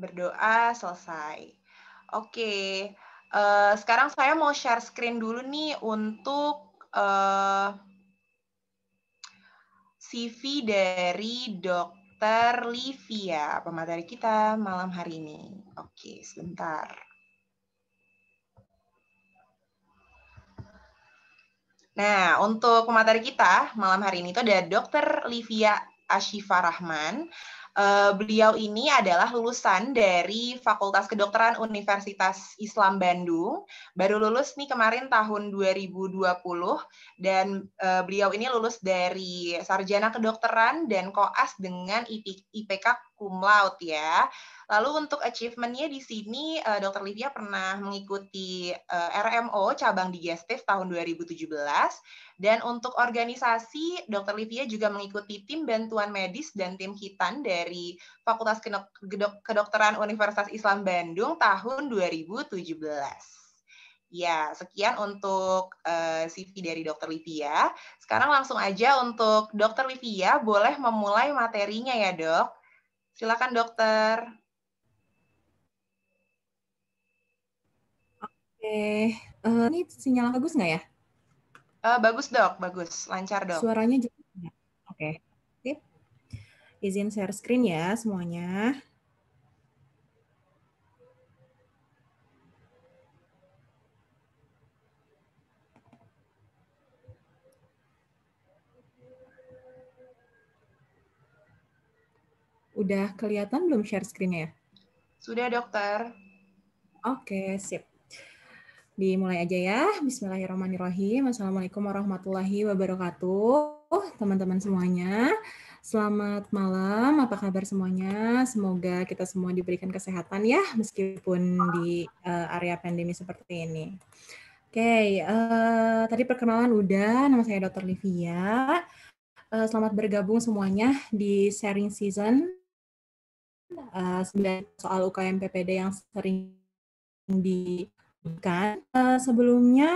Berdoa selesai. Oke, okay. uh, eh, sekarang saya mau share screen dulu nih untuk uh, eh, CV dari Dokter Livia, pemateri kita malam hari ini. Oke, okay, sebentar. Nah, untuk pemateri kita malam hari ini itu ada Dokter Livia Ashifa Rahman. Eh, beliau ini adalah lulusan dari Fakultas Kedokteran Universitas Islam Bandung, baru lulus nih kemarin tahun 2020 dan uh, beliau ini lulus dari sarjana kedokteran dan koas dengan IPK cum laude ya. Lalu untuk achievementnya di sini eh, Dokter Dr. Livia pernah mengikuti eh, RMO cabang digestif tahun 2017 dan untuk organisasi Dr. Livia juga mengikuti tim bantuan medis dan tim hitan dari Fakultas Kedokteran Universitas Islam Bandung tahun 2017. Ya, sekian untuk uh, eh, CV dari Dr. Livia. Sekarang langsung aja untuk Dr. Livia boleh memulai materinya ya, Dok. Silakan dokter. Oke, uh, ini sinyal bagus nggak ya? Uh, bagus dok, bagus, lancar dok. Suaranya juga Oke, okay. izin share screen ya semuanya. Udah kelihatan belum share screen ya? Sudah, dokter. Oke, sip. Dimulai aja ya. Bismillahirrahmanirrahim. Assalamualaikum warahmatullahi wabarakatuh. Teman-teman semuanya, selamat malam. Apa kabar semuanya? Semoga kita semua diberikan kesehatan ya, meskipun di uh, area pandemi seperti ini. Oke, okay, uh, eh, tadi perkenalan udah. Nama saya Dr. Livia. Uh, selamat bergabung semuanya di sharing season uh, soal UKM PPD yang sering diberikan. Uh, sebelumnya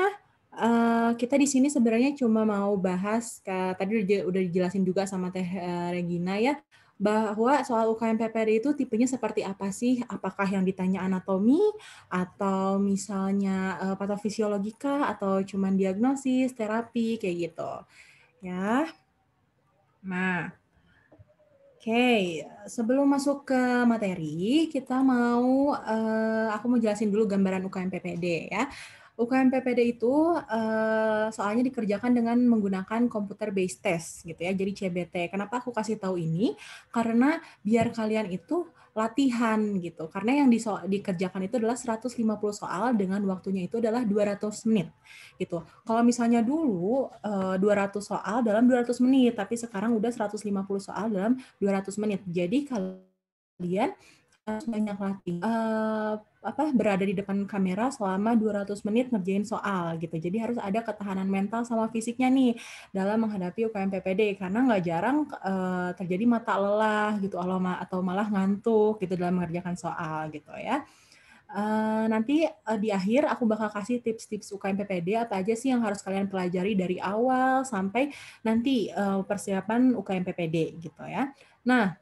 uh, kita di sini sebenarnya cuma mau bahas ke, tadi udah dijelasin juga sama Teh uh, Regina ya bahwa soal UKM PPD itu tipenya seperti apa sih? Apakah yang ditanya anatomi atau misalnya uh, patofisiologika atau cuman diagnosis, terapi kayak gitu. Ya. Nah, okay. sebelum masuk ke materi, kita mau uh, aku mau jelasin dulu gambaran UKM PPD ya. UKM PPD itu uh, soalnya dikerjakan dengan menggunakan komputer based test gitu ya. Jadi CBT. Kenapa aku kasih tahu ini? Karena biar kalian itu latihan gitu. Karena yang dikerjakan itu adalah 150 soal dengan waktunya itu adalah 200 menit gitu. Kalau misalnya dulu eh, dua 200 soal dalam 200 menit, tapi sekarang udah 150 soal dalam 200 menit. Jadi kalian harus banyak latih eh, uh, apa berada di depan kamera selama 200 menit ngerjain soal gitu. Jadi harus ada ketahanan mental sama fisiknya nih dalam menghadapi UKM PPD karena nggak jarang uh, terjadi mata lelah gitu atau malah ngantuk gitu dalam mengerjakan soal gitu ya. Uh, nanti uh, di akhir aku bakal kasih tips-tips UKM PPD apa aja sih yang harus kalian pelajari dari awal sampai nanti uh, persiapan UKM PPD gitu ya. Nah,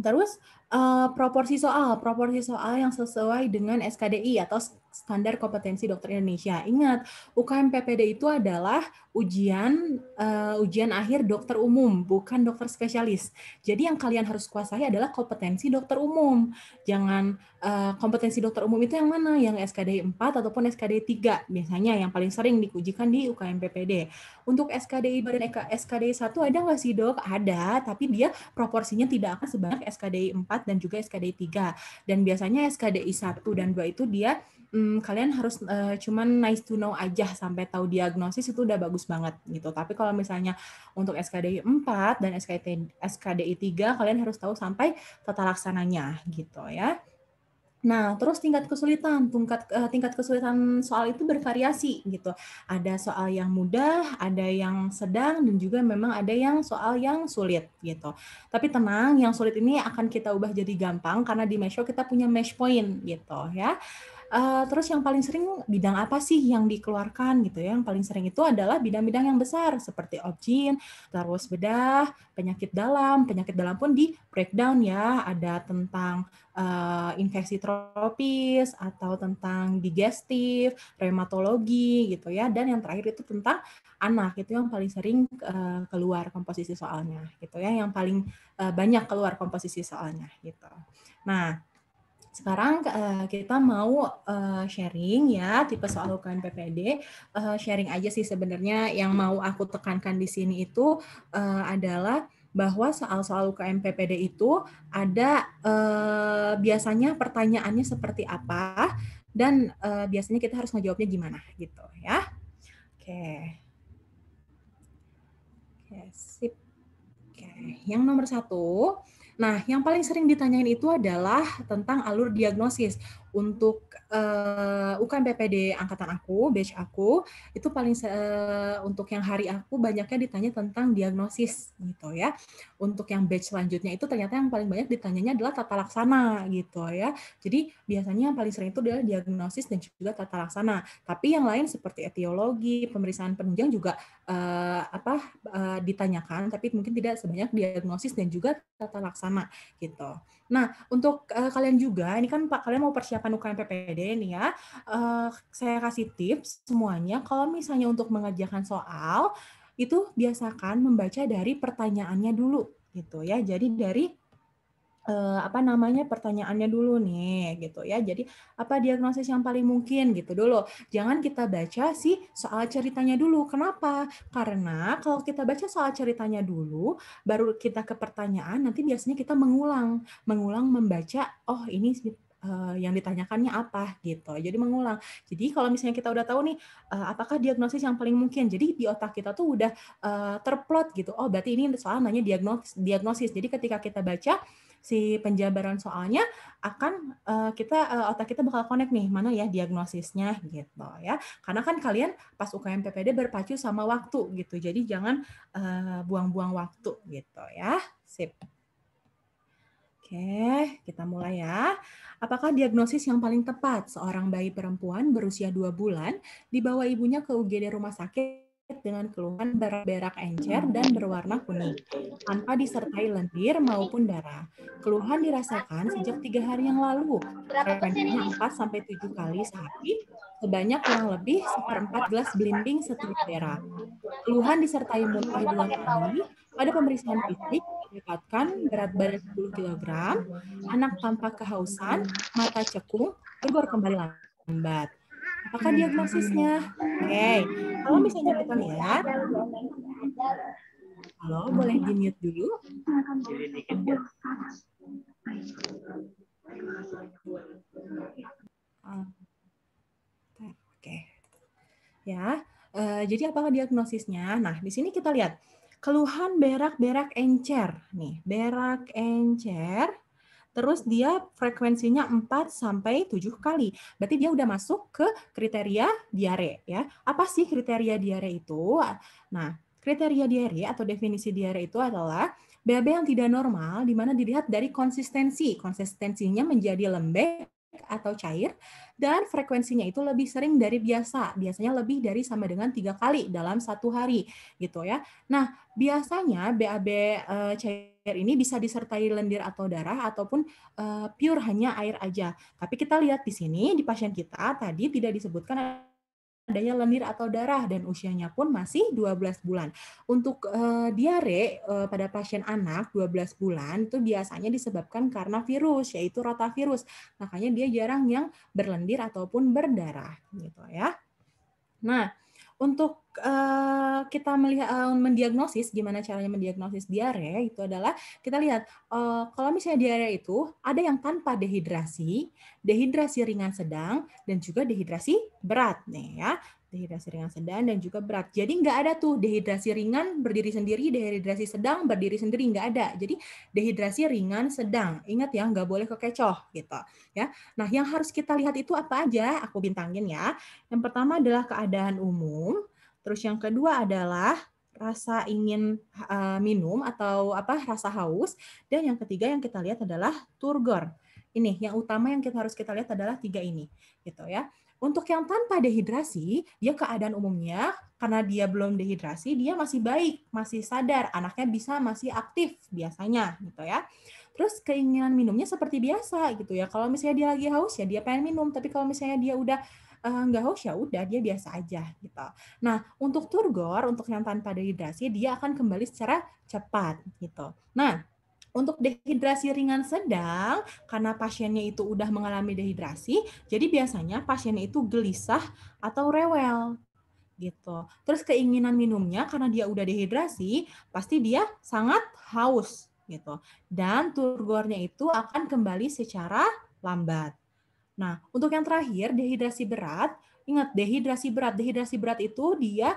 terus uh, proporsi soal, proporsi soal yang sesuai dengan SKDI atau standar kompetensi dokter Indonesia. Ingat, UKM PPD itu adalah ujian uh, ujian akhir dokter umum, bukan dokter spesialis. Jadi yang kalian harus kuasai adalah kompetensi dokter umum. Jangan uh, kompetensi dokter umum itu yang mana? Yang SKDI 4 ataupun SKDI 3 biasanya yang paling sering diujikan di UKM PPD. Untuk SKDI badan SKDI 1 ada nggak sih, Dok? Ada, tapi dia proporsinya tidak akan sebanyak SKDI 4 4 dan juga SKDI 3. Dan biasanya SKDI 1 dan 2 itu dia hmm, kalian harus uh, cuman nice to know aja sampai tahu diagnosis itu udah bagus banget gitu. Tapi kalau misalnya untuk SKDI 4 dan SKDI SKDI 3 kalian harus tahu sampai tata laksananya gitu ya. Oke. Nah, terus tingkat kesulitan, tingkat uh, eh, tingkat kesulitan soal itu bervariasi gitu. Ada soal yang mudah, ada yang sedang dan juga memang ada yang soal yang sulit gitu. Tapi tenang, yang sulit ini akan kita ubah jadi gampang karena di Mesho kita punya mesh point gitu ya. Eh, terus yang paling sering bidang apa sih yang dikeluarkan gitu ya? Yang paling sering itu adalah bidang-bidang yang besar seperti obgyn, terus bedah, penyakit dalam, penyakit dalam pun di breakdown ya. Ada tentang uh, infeksi tropis atau tentang digestif, rheumatologi gitu ya. Dan yang terakhir itu tentang anak itu yang paling sering uh, keluar komposisi soalnya gitu ya. Yang paling uh, banyak keluar komposisi soalnya gitu. Nah, sekarang uh, kita mau uh, sharing ya tipe soal UKM PPD. Uh, eh, sharing aja sih sebenarnya yang mau aku tekankan di sini itu uh, adalah bahwa soal-soal UKM PPD itu ada eh, biasanya pertanyaannya seperti apa dan eh, biasanya kita harus ngejawabnya gimana gitu ya. Oke. Okay. Oke, okay, sip. Oke, okay. yang nomor satu Nah, yang paling sering ditanyain itu adalah tentang alur diagnosis untuk uh, eh, UKM PPD angkatan aku, batch aku, itu paling uh, untuk yang hari aku banyaknya ditanya tentang diagnosis gitu ya. Untuk yang batch selanjutnya itu ternyata yang paling banyak ditanyanya adalah tata laksana gitu ya. Jadi biasanya yang paling sering itu adalah diagnosis dan juga tata laksana. Tapi yang lain seperti etiologi, pemeriksaan penunjang juga uh, apa uh, ditanyakan, tapi mungkin tidak sebanyak diagnosis dan juga tata laksana gitu. Nah, untuk uh, kalian juga, ini kan Pak, kalian mau persiapan UKM PPD nih ya. Uh, saya kasih tips semuanya, kalau misalnya untuk mengerjakan soal, itu biasakan membaca dari pertanyaannya dulu gitu ya. Jadi dari eh, apa namanya pertanyaannya dulu nih gitu ya. Jadi apa diagnosis yang paling mungkin gitu dulu. Jangan kita baca sih soal ceritanya dulu. Kenapa? Karena kalau kita baca soal ceritanya dulu baru kita ke pertanyaan nanti biasanya kita mengulang, mengulang membaca oh ini eh, yang ditanyakannya apa gitu. Jadi mengulang. Jadi kalau misalnya kita udah tahu nih eh, apakah diagnosis yang paling mungkin. Jadi di otak kita tuh udah eh, terplot gitu. Oh, berarti ini soal nanya diagnosis diagnosis. Jadi ketika kita baca si penjabaran soalnya akan uh, kita uh, otak kita bakal connect nih mana ya diagnosisnya gitu ya. Karena kan kalian pas UKM PPD berpacu sama waktu gitu. Jadi jangan eh, buang-buang uh, waktu gitu ya. Sip. Oke, kita mulai ya. Apakah diagnosis yang paling tepat seorang bayi perempuan berusia 2 bulan dibawa ibunya ke UGD rumah sakit dengan keluhan berak-berak encer hmm. dan berwarna kuning, tanpa disertai lendir maupun darah. Keluhan dirasakan sejak tiga hari yang lalu, frekuensinya 4-7 kali sehari, sebanyak kurang lebih seperempat gelas belimbing setiap daerah. Keluhan disertai muntah dua kali, pada pemeriksaan fisik mendapatkan berat badan 10 kg, anak tampak kehausan, mata cekung, tegur kembali lambat. Maka diagnosisnya. Oke, okay. kalau misalnya kita lihat, halo, boleh di mute dulu. Ah, oke, okay. ya. Uh, jadi apakah diagnosisnya? Nah, di sini kita lihat keluhan berak-berak encer nih, berak encer terus dia frekuensinya 4 sampai 7 kali. Berarti dia udah masuk ke kriteria diare ya. Apa sih kriteria diare itu? Nah, kriteria diare atau definisi diare itu adalah BAB yang tidak normal di mana dilihat dari konsistensi. Konsistensinya menjadi lembek atau cair dan frekuensinya itu lebih sering dari biasa. Biasanya lebih dari sama dengan tiga kali dalam satu hari gitu ya. Nah biasanya BAB eh, cair Air ini bisa disertai lendir atau darah ataupun uh, pure hanya air aja. Tapi kita lihat di sini di pasien kita tadi tidak disebutkan adanya lendir atau darah dan usianya pun masih 12 bulan. Untuk uh, diare uh, pada pasien anak 12 bulan itu biasanya disebabkan karena virus yaitu rotavirus. Makanya dia jarang yang berlendir ataupun berdarah gitu ya. Nah, untuk uh, kita melihat uh, mendiagnosis gimana caranya mendiagnosis diare itu adalah kita lihat uh, kalau misalnya diare itu ada yang tanpa dehidrasi, dehidrasi ringan sedang dan juga dehidrasi berat nih ya dehidrasi ringan sedang dan juga berat. Jadi nggak ada tuh dehidrasi ringan berdiri sendiri, dehidrasi sedang berdiri sendiri nggak ada. Jadi dehidrasi ringan sedang. Ingat ya nggak boleh kekecoh gitu ya. Nah yang harus kita lihat itu apa aja? Aku bintangin ya. Yang pertama adalah keadaan umum. Terus yang kedua adalah rasa ingin uh, minum atau apa rasa haus dan yang ketiga yang kita lihat adalah turgor ini yang utama yang kita harus kita lihat adalah tiga ini gitu ya untuk yang tanpa dehidrasi, dia keadaan umumnya karena dia belum dehidrasi, dia masih baik, masih sadar, anaknya bisa masih aktif biasanya gitu ya. Terus keinginan minumnya seperti biasa gitu ya. Kalau misalnya dia lagi haus ya dia pengen minum, tapi kalau misalnya dia udah eh, nggak uh, haus ya udah dia biasa aja gitu. Nah untuk turgor untuk yang tanpa dehidrasi dia akan kembali secara cepat gitu. Nah untuk dehidrasi ringan sedang, karena pasiennya itu udah mengalami dehidrasi, jadi biasanya pasiennya itu gelisah atau rewel gitu. Terus keinginan minumnya karena dia udah dehidrasi, pasti dia sangat haus gitu. Dan turgornya itu akan kembali secara lambat. Nah, untuk yang terakhir dehidrasi berat, ingat dehidrasi berat, dehidrasi berat itu dia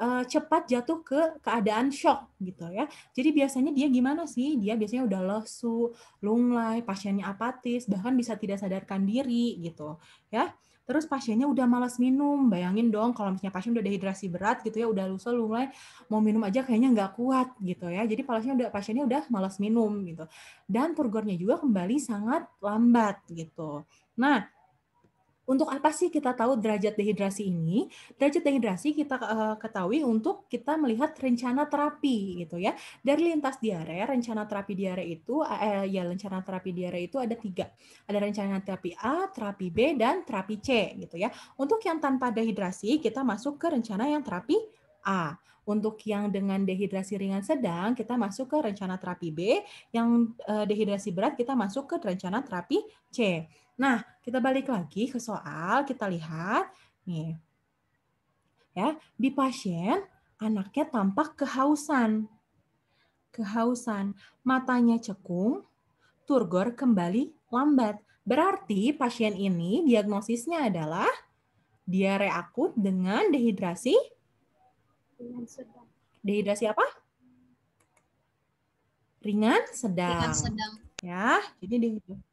uh, cepat jatuh ke keadaan shock gitu ya. Jadi biasanya dia gimana sih? Dia biasanya udah lesu, lunglai, pasiennya apatis, bahkan bisa tidak sadarkan diri gitu ya. Terus pasiennya udah malas minum, bayangin dong kalau misalnya pasien udah dehidrasi berat gitu ya, udah lusuh mulai mau minum aja kayaknya nggak kuat gitu ya. Jadi pasiennya udah pasiennya udah malas minum gitu. Dan purgornya juga kembali sangat lambat gitu. Nah, untuk apa sih kita tahu derajat dehidrasi ini? Derajat dehidrasi kita eh, ketahui untuk kita melihat rencana terapi gitu ya. Dari lintas diare, rencana terapi diare itu eh, ya rencana terapi diare itu ada tiga. Ada rencana terapi A, terapi B, dan terapi C gitu ya. Untuk yang tanpa dehidrasi kita masuk ke rencana yang terapi A. Untuk yang dengan dehidrasi ringan sedang, kita masuk ke rencana terapi B. Yang eh, dehidrasi berat, kita masuk ke rencana terapi C. Nah, kita balik lagi ke soal, kita lihat nih. Ya, di pasien anaknya tampak kehausan. Kehausan, matanya cekung, turgor kembali lambat. Berarti pasien ini diagnosisnya adalah diare akut dengan dehidrasi Dehidrasi apa? Ringan sedang. Ringan sedang. Ya, jadi dehidrasi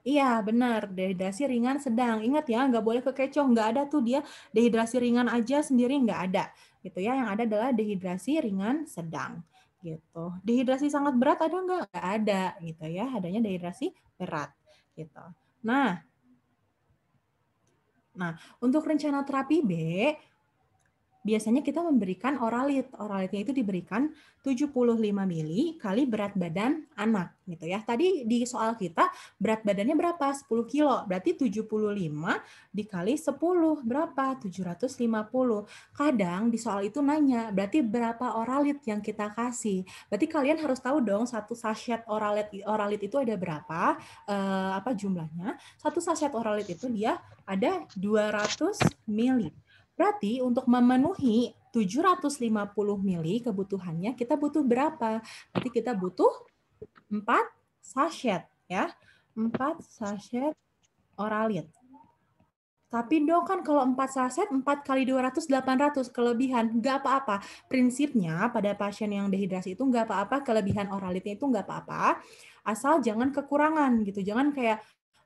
Iya, benar. Dehidrasi ringan sedang. Ingat ya, nggak boleh kekecoh. Nggak ada tuh dia dehidrasi ringan aja sendiri nggak ada. Gitu ya, yang ada adalah dehidrasi ringan sedang. Gitu. Dehidrasi sangat berat ada nggak? Nggak ada. Gitu ya, adanya dehidrasi berat. Gitu. Nah, Nah, untuk rencana terapi B, biasanya kita memberikan oralit. Oralitnya itu diberikan 75 mili kali berat badan anak gitu ya. Tadi di soal kita berat badannya berapa? 10 kilo. Berarti 75 dikali 10 berapa? 750. Kadang di soal itu nanya, berarti berapa oralit yang kita kasih? Berarti kalian harus tahu dong satu sachet oralit oralit itu ada berapa? Eh, apa jumlahnya? Satu sachet oralit itu dia ada 200 mili. Berarti untuk memenuhi 750 mili kebutuhannya kita butuh berapa? Berarti kita butuh 4 sachet ya. 4 sachet oralit. Tapi dong kan kalau 4 saset, 4 kali 200, 800, kelebihan. Nggak apa-apa. Prinsipnya pada pasien yang dehidrasi itu nggak apa-apa, kelebihan oralitnya itu nggak apa-apa. Asal jangan kekurangan gitu. Jangan kayak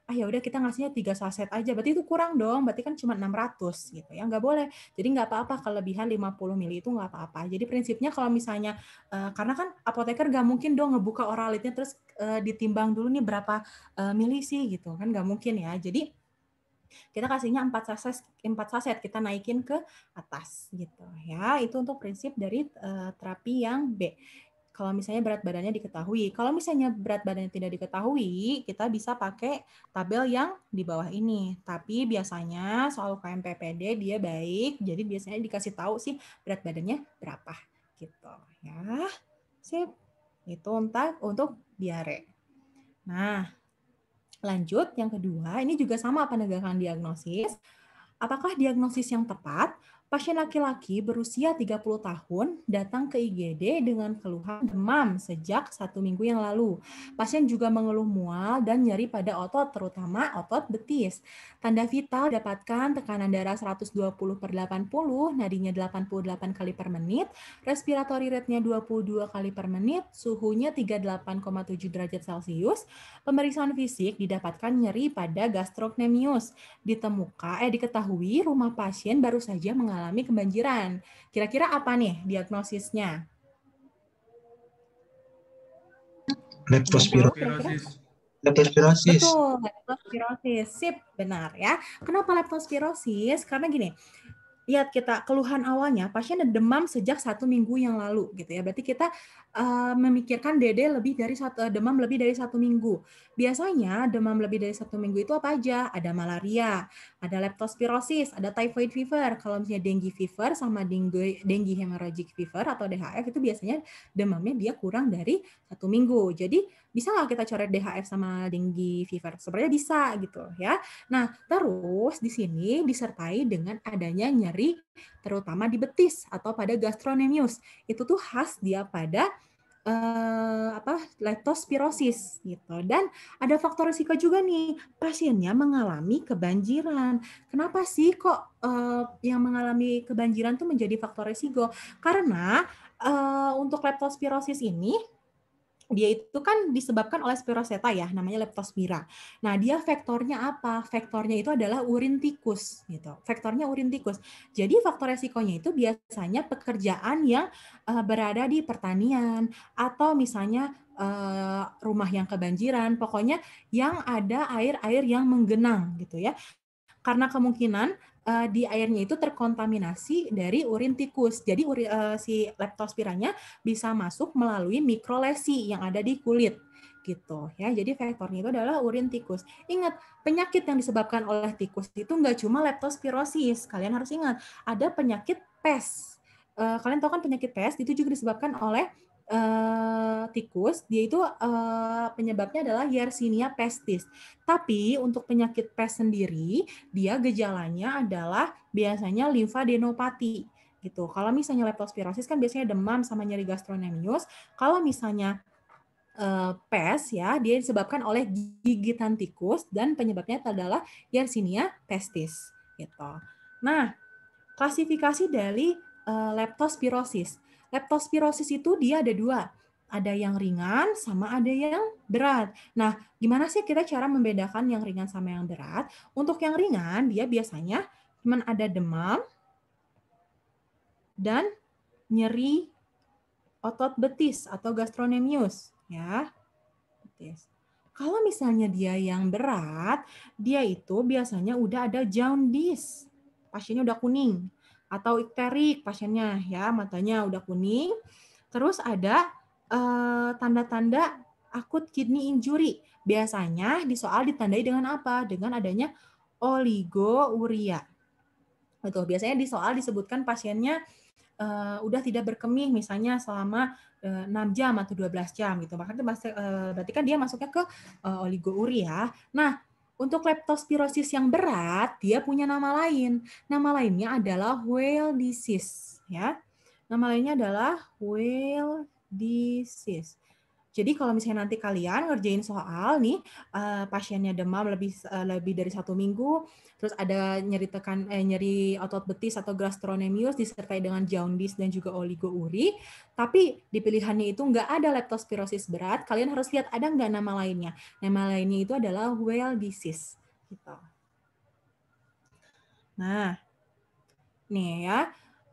ah ya udah kita ngasihnya tiga saset aja berarti itu kurang dong berarti kan cuma 600 gitu ya nggak boleh jadi nggak apa-apa kelebihan 50 mili itu nggak apa-apa jadi prinsipnya kalau misalnya eh, karena kan apoteker nggak mungkin dong ngebuka oralitnya terus eh, ditimbang dulu nih berapa uh, mili sih gitu kan nggak mungkin ya jadi kita kasihnya empat saset empat saset kita naikin ke atas gitu ya itu untuk prinsip dari terapi yang B kalau misalnya berat badannya diketahui. Kalau misalnya berat badannya tidak diketahui, kita bisa pakai tabel yang di bawah ini. Tapi biasanya soal UKM PPD dia baik, jadi biasanya dikasih tahu sih berat badannya berapa gitu ya. Sip. Itu untuk untuk diare. Nah, lanjut yang kedua, ini juga sama penegakan diagnosis. Apakah diagnosis yang tepat Pasien laki-laki berusia 30 tahun datang ke IGD dengan keluhan demam sejak satu minggu yang lalu. Pasien juga mengeluh mual dan nyeri pada otot, terutama otot betis. Tanda vital dapatkan tekanan darah 120 per 80, nadinya 88 kali per menit, respiratory rate-nya 22 kali per menit, suhunya 38,7 derajat Celcius. Pemeriksaan fisik didapatkan nyeri pada gastrocnemius. Ditemukan, eh diketahui rumah pasien baru saja mengalami mengalami kebanjiran. Kira-kira apa nih diagnosisnya? Leptospirosis. Leptospirosis. Betul, leptospirosis. Sip, benar ya. Kenapa leptospirosis? Karena gini, lihat kita keluhan awalnya pasien demam sejak satu minggu yang lalu gitu ya berarti kita Eh, memikirkan dede lebih dari satu eh, demam lebih dari satu minggu. Biasanya demam lebih dari satu minggu itu apa aja? Ada malaria, ada leptospirosis, ada typhoid fever. Kalau misalnya dengue fever sama dengue dengue hemorrhagic fever atau DHF itu biasanya demamnya dia kurang dari satu minggu. Jadi bisa nggak kita coret DHF sama dengue fever? Sebenarnya bisa gitu ya. Nah terus di sini disertai dengan adanya nyeri terutama di betis atau pada gastrocnemius. Itu tuh khas dia pada eh, apa leptospirosis gitu dan ada faktor risiko juga nih pasiennya mengalami kebanjiran kenapa sih kok eh, yang mengalami kebanjiran tuh menjadi faktor risiko karena eh, untuk leptospirosis ini dia itu kan disebabkan oleh spiroseta ya, namanya leptospira. Nah, dia vektornya apa? Vektornya itu adalah urin tikus gitu. Vektornya urin tikus. Jadi faktor resikonya itu biasanya pekerjaan yang uh, berada di pertanian atau misalnya uh, rumah yang kebanjiran, pokoknya yang ada air-air yang menggenang gitu ya. Karena kemungkinan uh, di airnya itu terkontaminasi dari urin tikus. Jadi uri, uh, si leptospiranya bisa masuk melalui mikrolesi yang ada di kulit gitu ya. Jadi faktornya itu adalah urin tikus. Ingat, penyakit yang disebabkan oleh tikus itu nggak cuma leptospirosis. Kalian harus ingat, ada penyakit pes. Uh, kalian tahu kan penyakit pes itu juga disebabkan oleh uh, tikus, dia itu uh, penyebabnya adalah Yersinia pestis. Tapi untuk penyakit pes sendiri, dia gejalanya adalah biasanya limfadenopati gitu. Kalau misalnya leptospirosis kan biasanya demam sama nyeri gastrocnemius. Kalau misalnya uh, pes ya, dia disebabkan oleh gigitan tikus dan penyebabnya adalah Yersinia pestis gitu. Nah, klasifikasi dari uh, leptospirosis Leptospirosis itu dia ada dua, ada yang ringan sama ada yang berat. Nah, gimana sih kita cara membedakan yang ringan sama yang berat? Untuk yang ringan, dia biasanya cuma ada demam dan nyeri otot betis atau gastrocnemius, ya. Kalau misalnya dia yang berat, dia itu biasanya udah ada jaundice. Pasiennya udah kuning atau ikterik pasiennya ya matanya udah kuning. Terus ada eh, tanda-tanda eh, akut kidney injury. Biasanya di soal ditandai dengan apa? Dengan adanya oliguria. Betul, biasanya di soal disebutkan pasiennya uh, udah tidak berkemih misalnya selama uh, eh, 6 jam atau 12 jam gitu. Maka itu uh, berarti kan dia masuknya ke uh, oligouria. Nah, untuk leptospirosis yang berat, dia punya nama lain. Nama lainnya adalah whale disease, ya. Nama lainnya adalah whale disease. Jadi kalau misalnya nanti kalian ngerjain soal nih, eh, pasiennya demam lebih eh, lebih dari satu minggu, terus ada nyeri tekan eh, nyeri otot betis atau gastrocnemius disertai dengan jaundice dan juga oliguri, tapi di pilihannya itu nggak ada leptospirosis berat, kalian harus lihat ada nggak nama lainnya. Nama lainnya itu adalah Well disease. Gitu. Nah, nih ya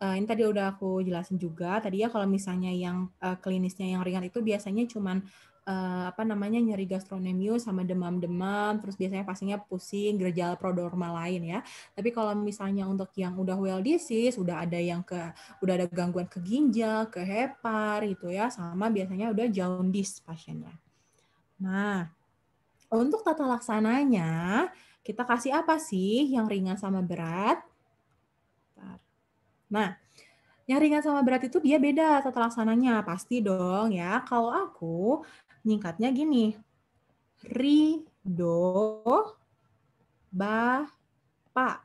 uh, ini tadi udah aku jelasin juga tadi ya kalau misalnya yang uh, klinisnya yang ringan itu biasanya cuman uh, apa namanya nyeri gastrocnemius sama demam-demam terus biasanya pastinya pusing gejala prodormal lain ya tapi kalau misalnya untuk yang udah well disease udah ada yang ke udah ada gangguan ke ginjal ke hepar gitu ya sama biasanya udah jaundice pasiennya nah untuk tata laksananya kita kasih apa sih yang ringan sama berat Nah, yang ringan sama berat itu dia beda tata laksananya, pasti dong ya. Kalau aku nyingkatnya gini. Rido Bapak.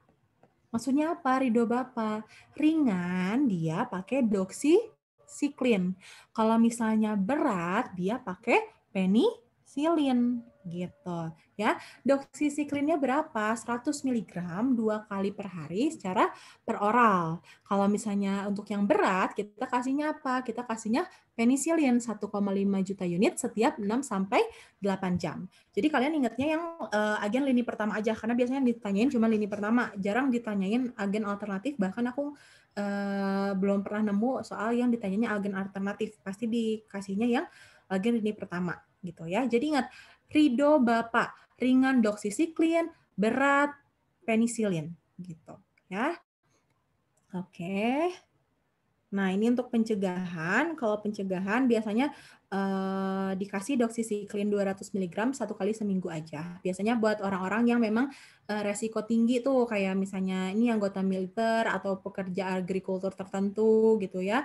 Maksudnya apa Rido Bapak? Ringan dia pakai doksi siklin. Kalau misalnya berat dia pakai peni doksisiklin gitu ya. Doksisiklinnya berapa? 100 mg dua kali per hari secara per oral. Kalau misalnya untuk yang berat kita kasihnya apa? Kita kasihnya penisilin 1,5 juta unit setiap 6 sampai 8 jam. Jadi kalian ingatnya yang uh, agen lini pertama aja karena biasanya ditanyain cuma lini pertama, jarang ditanyain agen alternatif bahkan aku uh, belum pernah nemu soal yang ditanyanya agen alternatif. Pasti dikasihnya yang agen lini pertama gitu ya. Jadi ingat rido Bapak, ringan doksisiklin, berat penisilin gitu ya. Oke. Nah, ini untuk pencegahan. Kalau pencegahan biasanya eh, dikasih doksisiklin 200 mg satu kali seminggu aja. Biasanya buat orang-orang yang memang eh, resiko tinggi tuh kayak misalnya ini anggota militer atau pekerja agrikultur tertentu gitu ya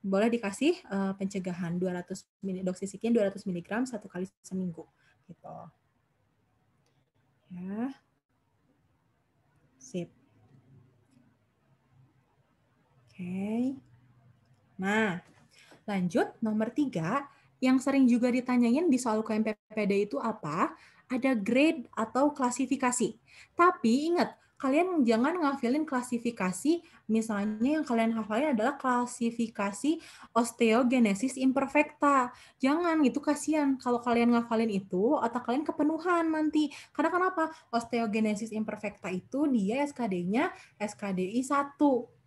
boleh dikasih uh, pencegahan 200 mili, doksisikin 200 mg satu kali seminggu gitu. Ya. Sip. Oke. Okay. Nah, lanjut nomor tiga yang sering juga ditanyain di soal KMPPD itu apa? Ada grade atau klasifikasi. Tapi ingat, kalian jangan ngafilin klasifikasi Misalnya yang kalian hafalin adalah klasifikasi osteogenesis imperfecta. Jangan gitu kasihan kalau kalian ngafalin itu otak kalian kepenuhan nanti. Karena kenapa? Osteogenesis imperfecta itu dia SKD-nya SKDI 1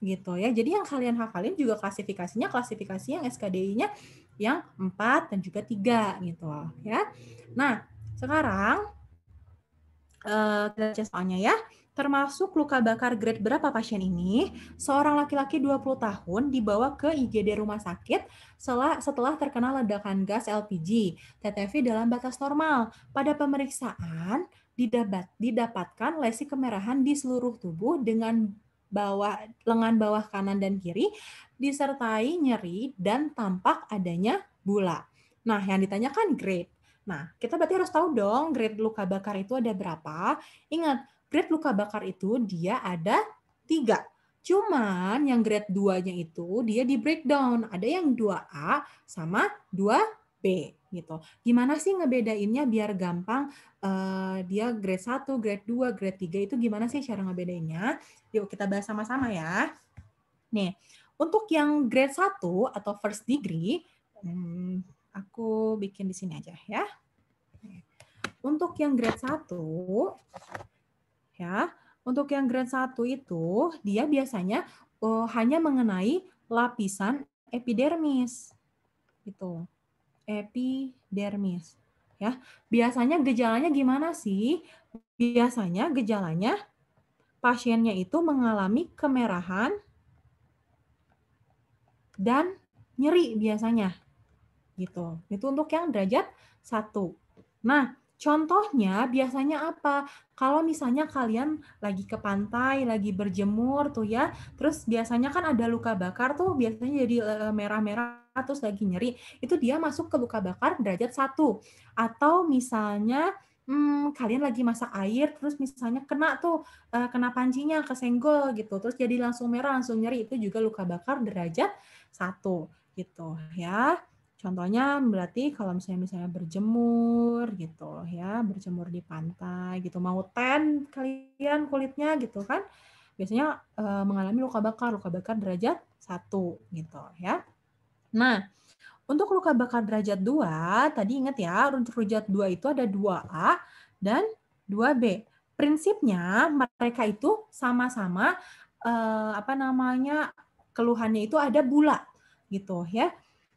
gitu ya. Jadi yang kalian hafalin juga klasifikasinya klasifikasi yang SKDI-nya yang 4 dan juga 3 gitu ya. Nah, sekarang eh uh, kita soalnya ya. Termasuk luka bakar grade berapa pasien ini, seorang laki-laki 20 tahun dibawa ke IGD rumah sakit setelah, terkena ledakan gas LPG, TTV dalam batas normal. Pada pemeriksaan, didapat, didapatkan lesi kemerahan di seluruh tubuh dengan bawah lengan bawah kanan dan kiri disertai nyeri dan tampak adanya bula. Nah, yang ditanyakan grade. Nah, kita berarti harus tahu dong grade luka bakar itu ada berapa. Ingat, grade luka bakar itu dia ada tiga. Cuman yang grade 2-nya itu dia di breakdown. Ada yang 2A sama 2B gitu. Gimana sih ngebedainnya biar gampang uh, dia grade 1, grade 2, grade 3 itu gimana sih cara ngebedainnya? Yuk kita bahas sama-sama ya. Nih, untuk yang grade 1 atau first degree, hmm, aku bikin di sini aja ya. Untuk yang grade 1 ya. Untuk yang grade 1 itu dia biasanya uh, hanya mengenai lapisan epidermis. Gitu. Epidermis, ya. Biasanya gejalanya gimana sih? Biasanya gejalanya pasiennya itu mengalami kemerahan dan nyeri biasanya. Gitu. Itu untuk yang derajat satu. Nah, Contohnya biasanya apa? Kalau misalnya kalian lagi ke pantai, lagi berjemur tuh ya, terus biasanya kan ada luka bakar tuh biasanya jadi merah-merah terus lagi nyeri, itu dia masuk ke luka bakar derajat 1. Atau misalnya hmm, kalian lagi masak air terus misalnya kena tuh kena pancinya kesenggol gitu terus jadi langsung merah langsung nyeri itu juga luka bakar derajat satu gitu ya Contohnya berarti kalau misalnya misalnya berjemur gitu ya, berjemur di pantai gitu, mau ten kalian kulitnya gitu kan, biasanya e, mengalami luka bakar, luka bakar derajat satu gitu ya. Nah, untuk luka bakar derajat 2, tadi ingat ya, derajat 2 itu ada 2A dan 2B. Prinsipnya mereka itu sama-sama e, apa namanya keluhannya itu ada bulat gitu ya.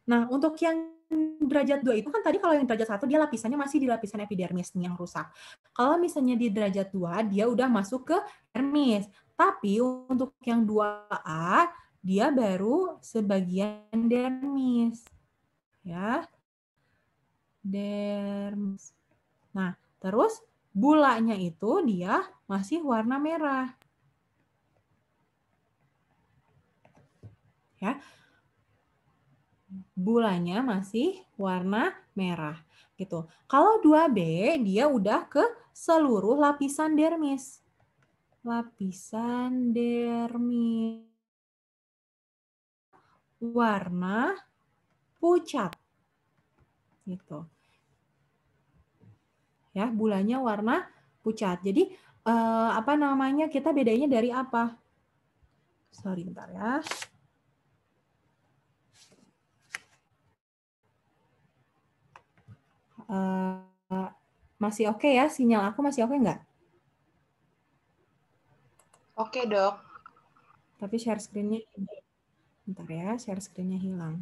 Nah, untuk yang derajat 2 itu kan tadi kalau yang derajat 1 dia lapisannya masih di lapisan epidermis nih yang rusak. Kalau misalnya di derajat 2 dia udah masuk ke dermis. Tapi untuk yang 2A dia baru sebagian dermis. Ya. Dermis. Nah, terus bulanya itu dia masih warna merah. Ya. Bulannya masih warna merah gitu. Kalau 2B dia udah ke seluruh lapisan dermis. Lapisan dermis warna pucat. Gitu. Ya, bulannya warna pucat. Jadi eh, apa namanya? Kita bedanya dari apa? Sorry bentar ya. Eh, masih oke okay ya sinyal aku masih oke okay nggak? Oke okay, dok. Tapi share screennya, bentar ya, share screennya hilang.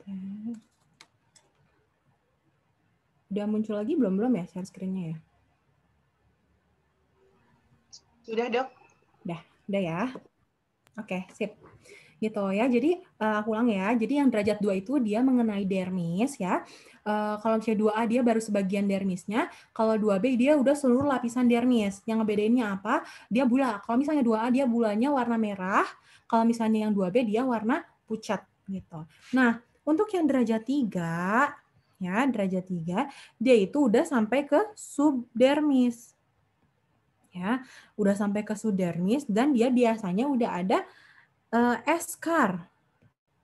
Okay. Udah muncul lagi belum-belum ya share screen-nya ya? Sudah dok. Udah, udah ya. Oke, okay, sip. Gitu ya. Jadi uh, aku ulang ya. Jadi yang derajat 2 itu dia mengenai dermis ya. Uh, kalau misalnya 2A dia baru sebagian dermisnya. Kalau 2B dia udah seluruh lapisan dermis. Yang ngebedainnya apa? Dia bula. Kalau misalnya 2A dia bulanya warna merah. Kalau misalnya yang 2B dia warna pucat gitu. Nah, untuk yang derajat 3 ya derajat 3, dia itu udah sampai ke subdermis. Ya, udah sampai ke subdermis dan dia biasanya udah ada uh, eh, eskar.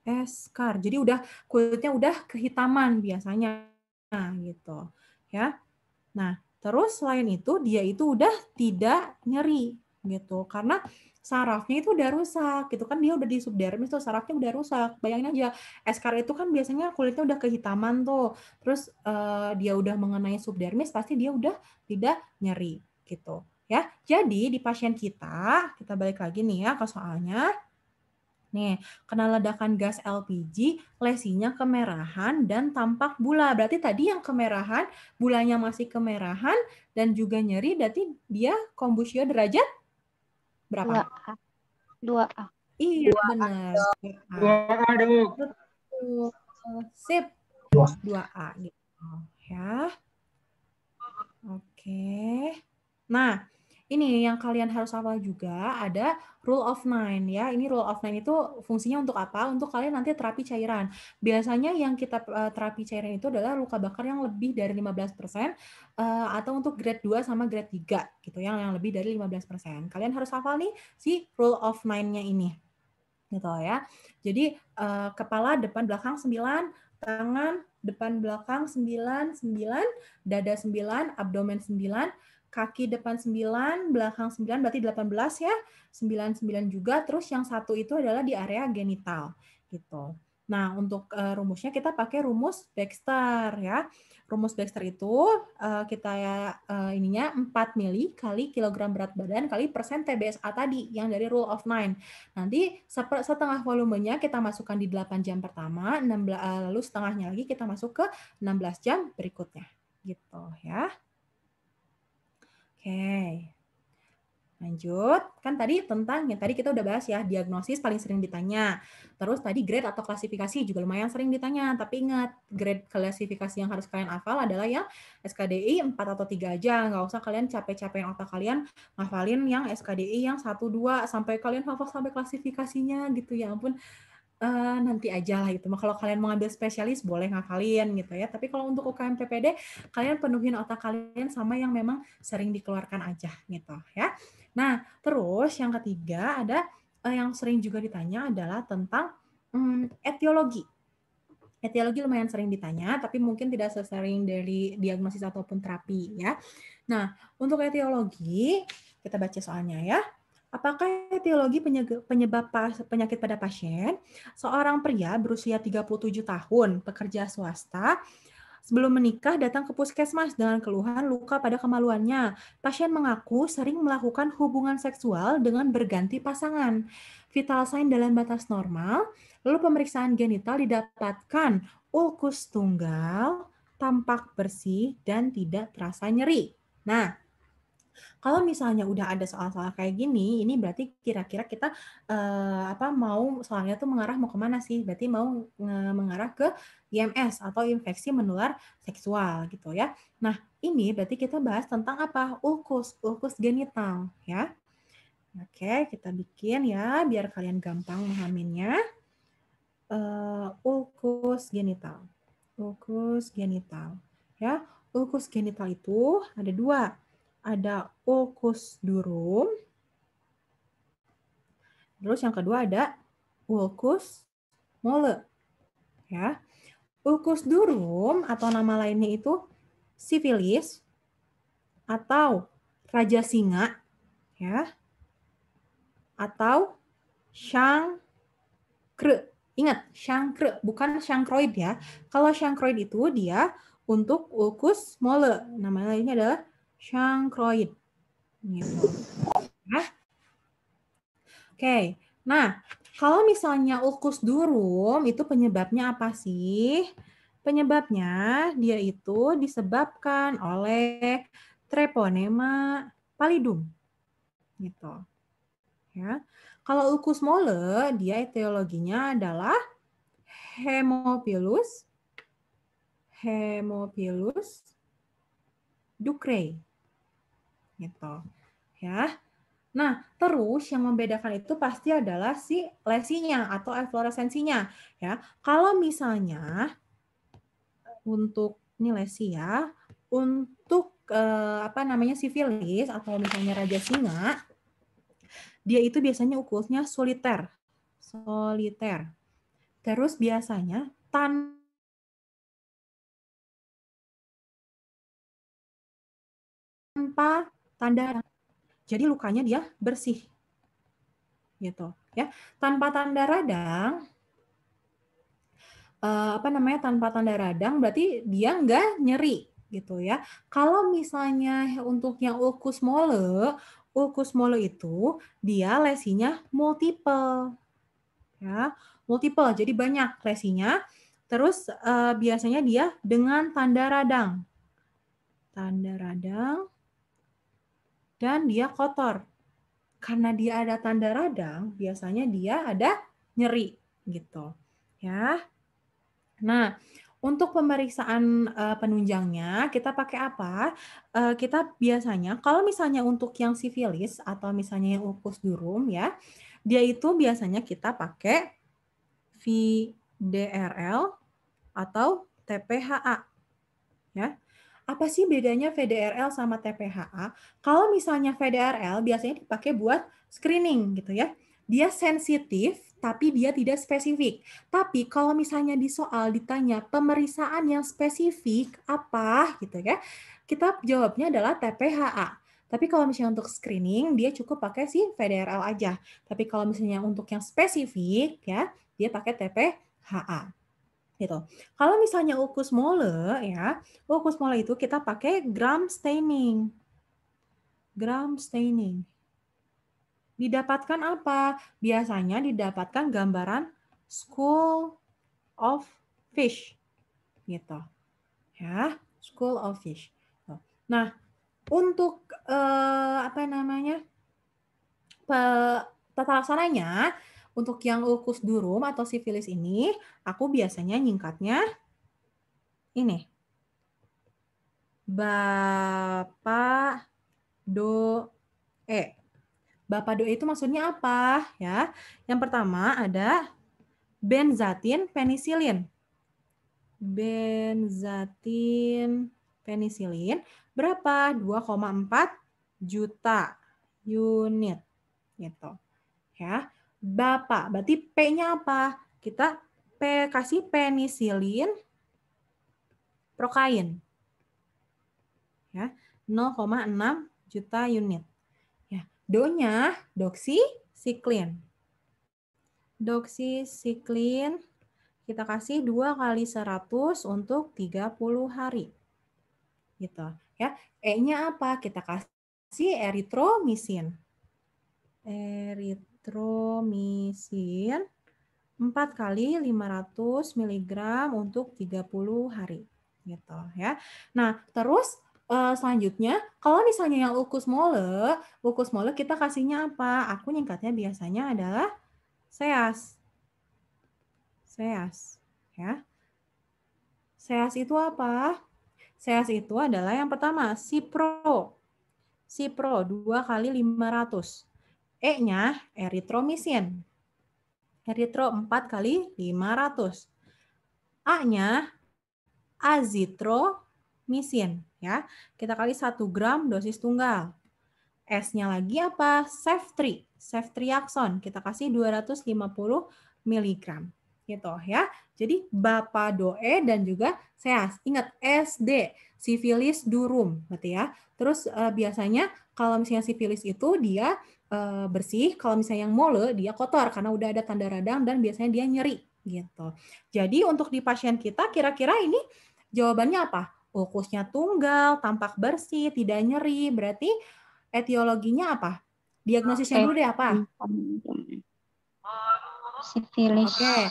Eskar. Jadi udah kulitnya udah kehitaman biasanya nah, gitu. Ya. Nah, terus selain itu dia itu udah tidak nyeri gitu karena sarafnya itu udah rusak gitu kan dia udah di subdermis tuh sarafnya udah rusak bayangin aja eskar itu kan biasanya kulitnya udah kehitaman tuh terus uh, dia udah mengenai subdermis pasti dia udah tidak nyeri gitu ya jadi di pasien kita kita balik lagi nih ya ke soalnya Nih, kena ledakan gas LPG, lesinya kemerahan dan tampak bula. Berarti tadi yang kemerahan, bulanya masih kemerahan dan juga nyeri, berarti dia kombusio derajat berapa? dua a 2A. Iya, a dua a Dok. Sip. dua a gitu. Ya. Oke. Nah, ini yang kalian harus hafal juga ada rule of nine ya. Ini rule of nine itu fungsinya untuk apa? Untuk kalian nanti terapi cairan. Biasanya yang kita eh, terapi cairan itu adalah luka bakar yang lebih dari 15% eh, atau untuk grade 2 sama grade 3 gitu yang yang lebih dari 15%. Kalian harus hafal nih si rule of nine-nya ini. Gitu ya. Jadi eh, kepala depan belakang 9, tangan depan belakang 9 9, dada 9, abdomen 9 kaki depan 9, belakang 9 berarti 18 ya. 99 juga, terus yang satu itu adalah di area genital gitu. Nah, untuk uh, rumusnya kita pakai rumus Baxter ya. Rumus Baxter itu uh, kita uh, ininya 4 mili kali kilogram berat badan kali persen TBSA tadi yang dari rule of nine Nanti setengah volumenya kita masukkan di 8 jam pertama, 16, lalu setengahnya lagi kita masuk ke 16 jam berikutnya. Gitu ya. Oke. Lanjut, kan tadi tentang yang tadi kita udah bahas ya, diagnosis paling sering ditanya. Terus tadi grade atau klasifikasi juga lumayan sering ditanya, tapi ingat grade klasifikasi yang harus kalian hafal adalah yang SKDI 4 atau 3 aja, nggak usah kalian capek-capekin otak kalian ngafalin yang SKDI yang 1 2 sampai kalian hafal sampai klasifikasinya gitu ya ampun e, nanti aja lah gitu. Kalau kalian mau ambil spesialis boleh ngakalin gitu ya. Tapi kalau untuk UKM PPD kalian penuhin otak kalian sama yang memang sering dikeluarkan aja gitu ya. Nah, terus yang ketiga ada e, yang sering juga ditanya adalah tentang mm, etiologi. Etiologi lumayan sering ditanya, tapi mungkin tidak sesering dari diagnosis ataupun terapi ya. Nah, untuk etiologi kita baca soalnya ya. Apakah etiologi penyebab penyakit pada pasien? Seorang pria berusia 37 tahun, pekerja swasta, Sebelum menikah, datang ke puskesmas dengan keluhan luka pada kemaluannya. Pasien mengaku sering melakukan hubungan seksual dengan berganti pasangan. Vital sign dalam batas normal, lalu pemeriksaan genital didapatkan ulkus tunggal, tampak bersih, dan tidak terasa nyeri. Nah, kalau misalnya udah ada soal-soal kayak gini, ini berarti kira-kira kita uh, apa mau soalnya tuh mengarah mau kemana sih? Berarti mau mengarah ke IMS atau infeksi menular seksual gitu ya. Nah ini berarti kita bahas tentang apa? Ulkus, ulkus genital ya. Oke, kita bikin ya biar kalian gampang memahaminya. Uh, ulkus genital. Ulkus genital. Ya, ulkus genital itu ada dua ada ulcus durum. Terus yang kedua ada ulcus mole. Ya. Ulcus durum atau nama lainnya itu sifilis atau raja singa ya atau syangkre. Ingat, syangkre bukan syangkroid ya. Kalau syangkroid itu dia untuk ulcus mole. nama lainnya adalah chancroid. Gitu. Nah. Oke, nah kalau misalnya ulkus durum itu penyebabnya apa sih? Penyebabnya dia itu disebabkan oleh treponema pallidum. Gitu. Ya. Kalau ulkus mole, dia etiologinya adalah hemophilus, hemophilus ducrei gitu ya nah terus yang membedakan itu pasti adalah si lesinya atau efloresensinya ya kalau misalnya untuk ini lesi ya untuk eh, apa namanya sifilis atau misalnya raja singa dia itu biasanya ukulnya soliter soliter terus biasanya tan tanpa tanda jadi lukanya dia bersih gitu ya tanpa tanda radang eh, apa namanya tanpa tanda radang berarti dia nggak nyeri gitu ya kalau misalnya untuk yang ulkus mole ulkus mole itu dia lesinya multiple ya multiple jadi banyak lesinya terus eh, biasanya dia dengan tanda radang tanda radang dan dia kotor. Karena dia ada tanda radang, biasanya dia ada nyeri gitu. Ya. Nah, untuk pemeriksaan uh, penunjangnya kita pakai apa? Uh, kita biasanya kalau misalnya untuk yang sifilis atau misalnya yang ulkus durum ya, dia itu biasanya kita pakai VDRL atau TPHA ya. Apa sih bedanya VDRL sama TPHA? Kalau misalnya VDRL biasanya dipakai buat screening gitu ya. Dia sensitif tapi dia tidak spesifik. Tapi kalau misalnya di soal ditanya pemeriksaan yang spesifik apa gitu ya, kita jawabnya adalah TPHA. Tapi kalau misalnya untuk screening, dia cukup pakai si VDRL aja. Tapi kalau misalnya untuk yang spesifik, ya dia pakai TPHA gitu. Kalau misalnya ukus mole ya, ukus mole itu kita pakai gram staining. Gram staining. Didapatkan apa? Biasanya didapatkan gambaran school of fish gitu. Ya, school of fish. Nah, untuk eh, apa namanya? Pe, tata laksananya untuk yang ulkus durum atau sifilis ini, aku biasanya nyingkatnya ini. Bapak do e. Bapak doe itu maksudnya apa ya? Yang pertama ada benzatin penisilin. Benzatin penisilin berapa? 2,4 juta unit gitu. Ya. Bapak. Berarti P-nya apa? Kita P kasih penisilin prokain. Ya, 0,6 juta unit. Ya, D-nya doksisiklin. Doksisiklin kita kasih 2 kali 100 untuk 30 hari. Gitu, ya. E-nya apa? Kita kasih eritromisin. Eritromisin Eritromisin 4 kali 500 mg untuk 30 hari gitu ya. Nah, terus uh, selanjutnya kalau misalnya yang ukus mole, ukus mole kita kasihnya apa? Aku nyingkatnya biasanya adalah seas. Seas ya. Seas itu apa? Seas itu adalah yang pertama, Cipro. Cipro 2 kali 500. E-nya eritromisin. Eritro 4 kali 500. A-nya azitromisin. Ya, kita kali 1 gram dosis tunggal. S-nya lagi apa? Seftri. Ceftriaxone. Kita kasih 250 mg. Gitu ya. Jadi Bapak Doe dan juga Seas. Ingat SD, sifilis durum. Berarti ya. Terus eh, biasanya kalau misalnya sifilis itu dia Eh, bersih, kalau misalnya yang mole dia kotor karena udah ada tanda radang dan biasanya dia nyeri gitu. Jadi untuk di pasien kita kira-kira ini jawabannya apa? Ulkusnya tunggal, tampak bersih, tidak nyeri, berarti etiologinya apa? Diagnosisnya dulu deh apa? Sifilis. Oke. Okay.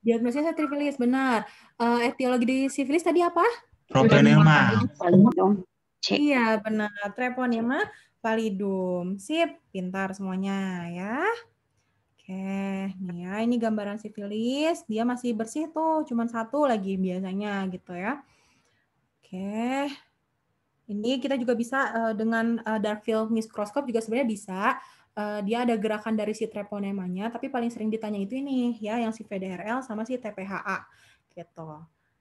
Diagnosisnya sifilis benar. Uh, etiologi di sifilis tadi apa? Treponema. Iya benar. Treponema Validum. Sip, pintar semuanya ya. Oke, nih ya, ini gambaran sifilis. Dia masih bersih tuh, cuman satu lagi biasanya gitu ya. Oke, ini kita juga bisa eh, dengan uh, dark field microscope juga sebenarnya bisa. Eh, dia ada gerakan dari si treponemanya, tapi paling sering ditanya itu ini ya, yang si VDRL sama si TPHA gitu.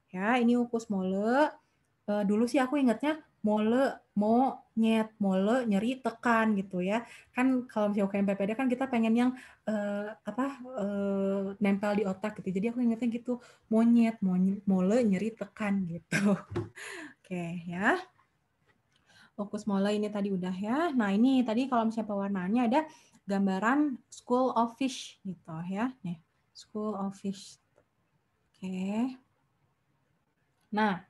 Ya, ini ukus mole. dulu sih aku ingatnya mole, mo, nyet, mole, nyeri, tekan gitu ya. Kan kalau misalnya PPD kan kita pengen yang uh, apa uh, nempel di otak gitu. Jadi aku ingetnya gitu, monyet, mo mole, nyeri, tekan gitu. Oke okay, ya. Fokus mole ini tadi udah ya. Nah ini tadi kalau misalnya pewarnaannya ada gambaran school of fish gitu ya. Nih, school of fish. Oke. Okay. Nah,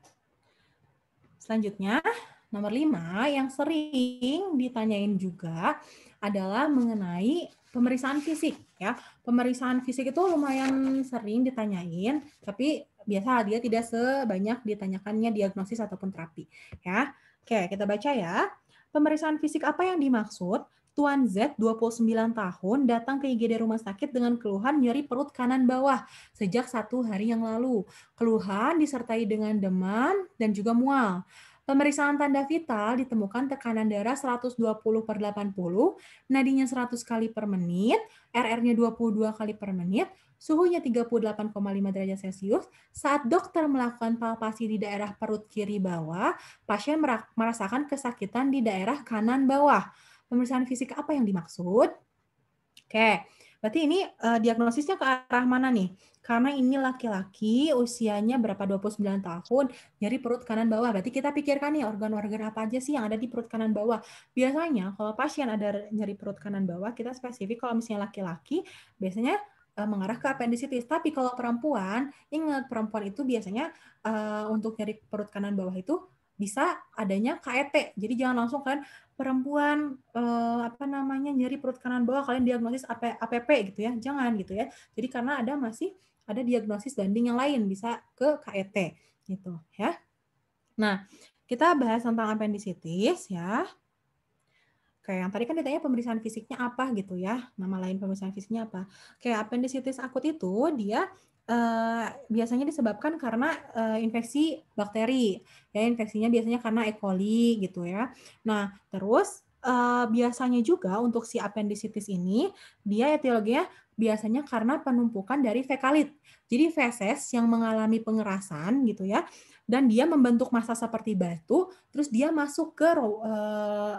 Selanjutnya, nomor lima yang sering ditanyain juga adalah mengenai pemeriksaan fisik ya. Pemeriksaan fisik itu lumayan sering ditanyain, tapi biasa dia tidak sebanyak ditanyakannya diagnosis ataupun terapi ya. Oke, kita baca ya. Pemeriksaan fisik apa yang dimaksud? Tuan Z, 29 tahun, datang ke IGD rumah sakit dengan keluhan nyeri perut kanan bawah sejak satu hari yang lalu. Keluhan disertai dengan demam dan juga mual. Pemeriksaan tanda vital ditemukan tekanan darah 120 per 80, nadinya 100 kali per menit, RR-nya 22 kali per menit, suhunya 38,5 derajat Celcius. Saat dokter melakukan palpasi di daerah perut kiri bawah, pasien merasakan kesakitan di daerah kanan bawah pemeriksaan fisik apa yang dimaksud? Oke, berarti ini uh, diagnosisnya ke arah mana nih? Karena ini laki-laki usianya berapa 29 tahun, nyeri perut kanan bawah. Berarti kita pikirkan nih organ-organ apa aja sih yang ada di perut kanan bawah. Biasanya kalau pasien ada nyeri perut kanan bawah, kita spesifik kalau misalnya laki-laki, biasanya uh, mengarah ke appendicitis. Tapi kalau perempuan, ingat perempuan itu biasanya uh, untuk nyari perut kanan bawah itu bisa adanya KET. Jadi jangan langsung kan perempuan eh, apa namanya nyeri perut kanan bawah kalian diagnosis AP, APP gitu ya. Jangan gitu ya. Jadi karena ada masih ada diagnosis banding yang lain bisa ke KET gitu ya. Nah, kita bahas tentang appendicitis ya. Oke, yang tadi kan ditanya pemeriksaan fisiknya apa gitu ya. Nama lain pemeriksaan fisiknya apa. Oke, appendicitis akut itu dia Eh, biasanya disebabkan karena eh, infeksi bakteri ya infeksinya biasanya karena E. coli gitu ya. Nah terus eh, biasanya juga untuk si appendicitis ini dia etiologinya biasanya karena penumpukan dari fekalit. Jadi feses yang mengalami pengerasan gitu ya dan dia membentuk massa seperti batu terus dia masuk ke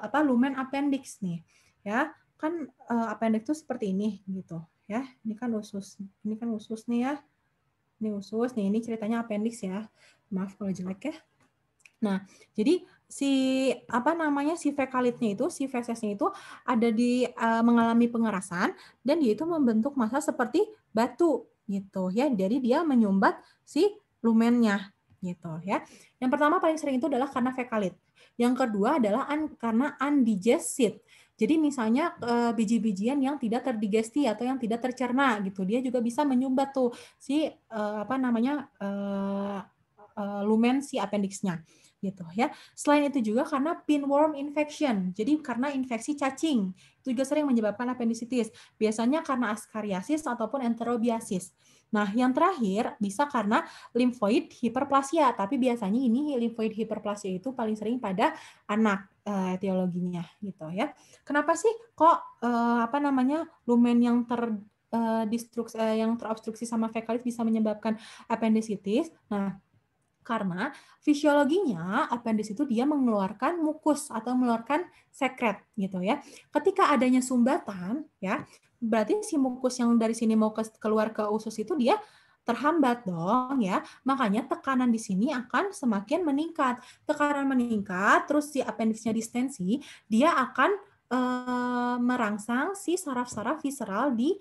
apa lumen appendix nih ya kan appendix itu seperti ini gitu ya ini kan usus ini kan usus nih ya ini usus, nih ini ceritanya appendix ya. Maaf kalau jelek ya. Nah, jadi si apa namanya si fekalitnya itu, si fesesnya itu ada di uh, mengalami pengerasan dan dia itu membentuk massa seperti batu gitu ya. Jadi dia menyumbat si lumennya gitu ya. Yang pertama paling sering itu adalah karena fekalit. Yang kedua adalah un, karena undigested. Jadi misalnya biji-bijian yang tidak terdigesti atau yang tidak tercerna gitu, dia juga bisa menyumbat tuh si apa namanya lumen si appendixnya gitu ya. Selain itu juga karena pinworm infection. Jadi karena infeksi cacing itu juga sering menyebabkan appendicitis. Biasanya karena askariasis ataupun enterobiasis. Nah, yang terakhir bisa karena limfoid hiperplasia, tapi biasanya ini limfoid hiperplasia itu paling sering pada anak etiologinya eh, gitu ya. Kenapa sih kok uh, apa namanya lumen yang ter uh, uh, yang terobstruksi sama fekalis bisa menyebabkan appendicitis? Nah, karena fisiologinya appendis itu dia mengeluarkan mukus atau mengeluarkan sekret gitu ya. Ketika adanya sumbatan ya, berarti si mukus yang dari sini mau keluar ke usus itu dia terhambat dong ya. Makanya tekanan di sini akan semakin meningkat. Tekanan meningkat, terus si appendixnya distensi, dia akan e, merangsang si saraf-saraf visceral di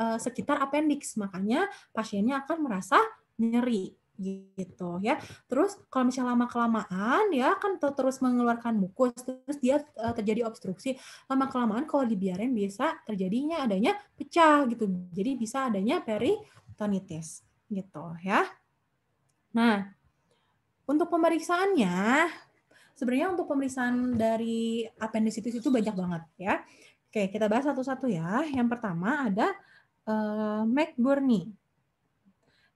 e, sekitar appendix. Makanya pasiennya akan merasa nyeri gitu ya. Terus kalau misalnya lama kelamaan ya kan terus mengeluarkan mukus terus dia uh, terjadi obstruksi. Lama kelamaan kalau dibiarin bisa terjadinya adanya pecah gitu. Jadi bisa adanya peri tonitis gitu ya. Nah, untuk pemeriksaannya sebenarnya untuk pemeriksaan dari appendicitis itu banyak banget ya. Oke, kita bahas satu-satu ya. Yang pertama ada uh, McBurney.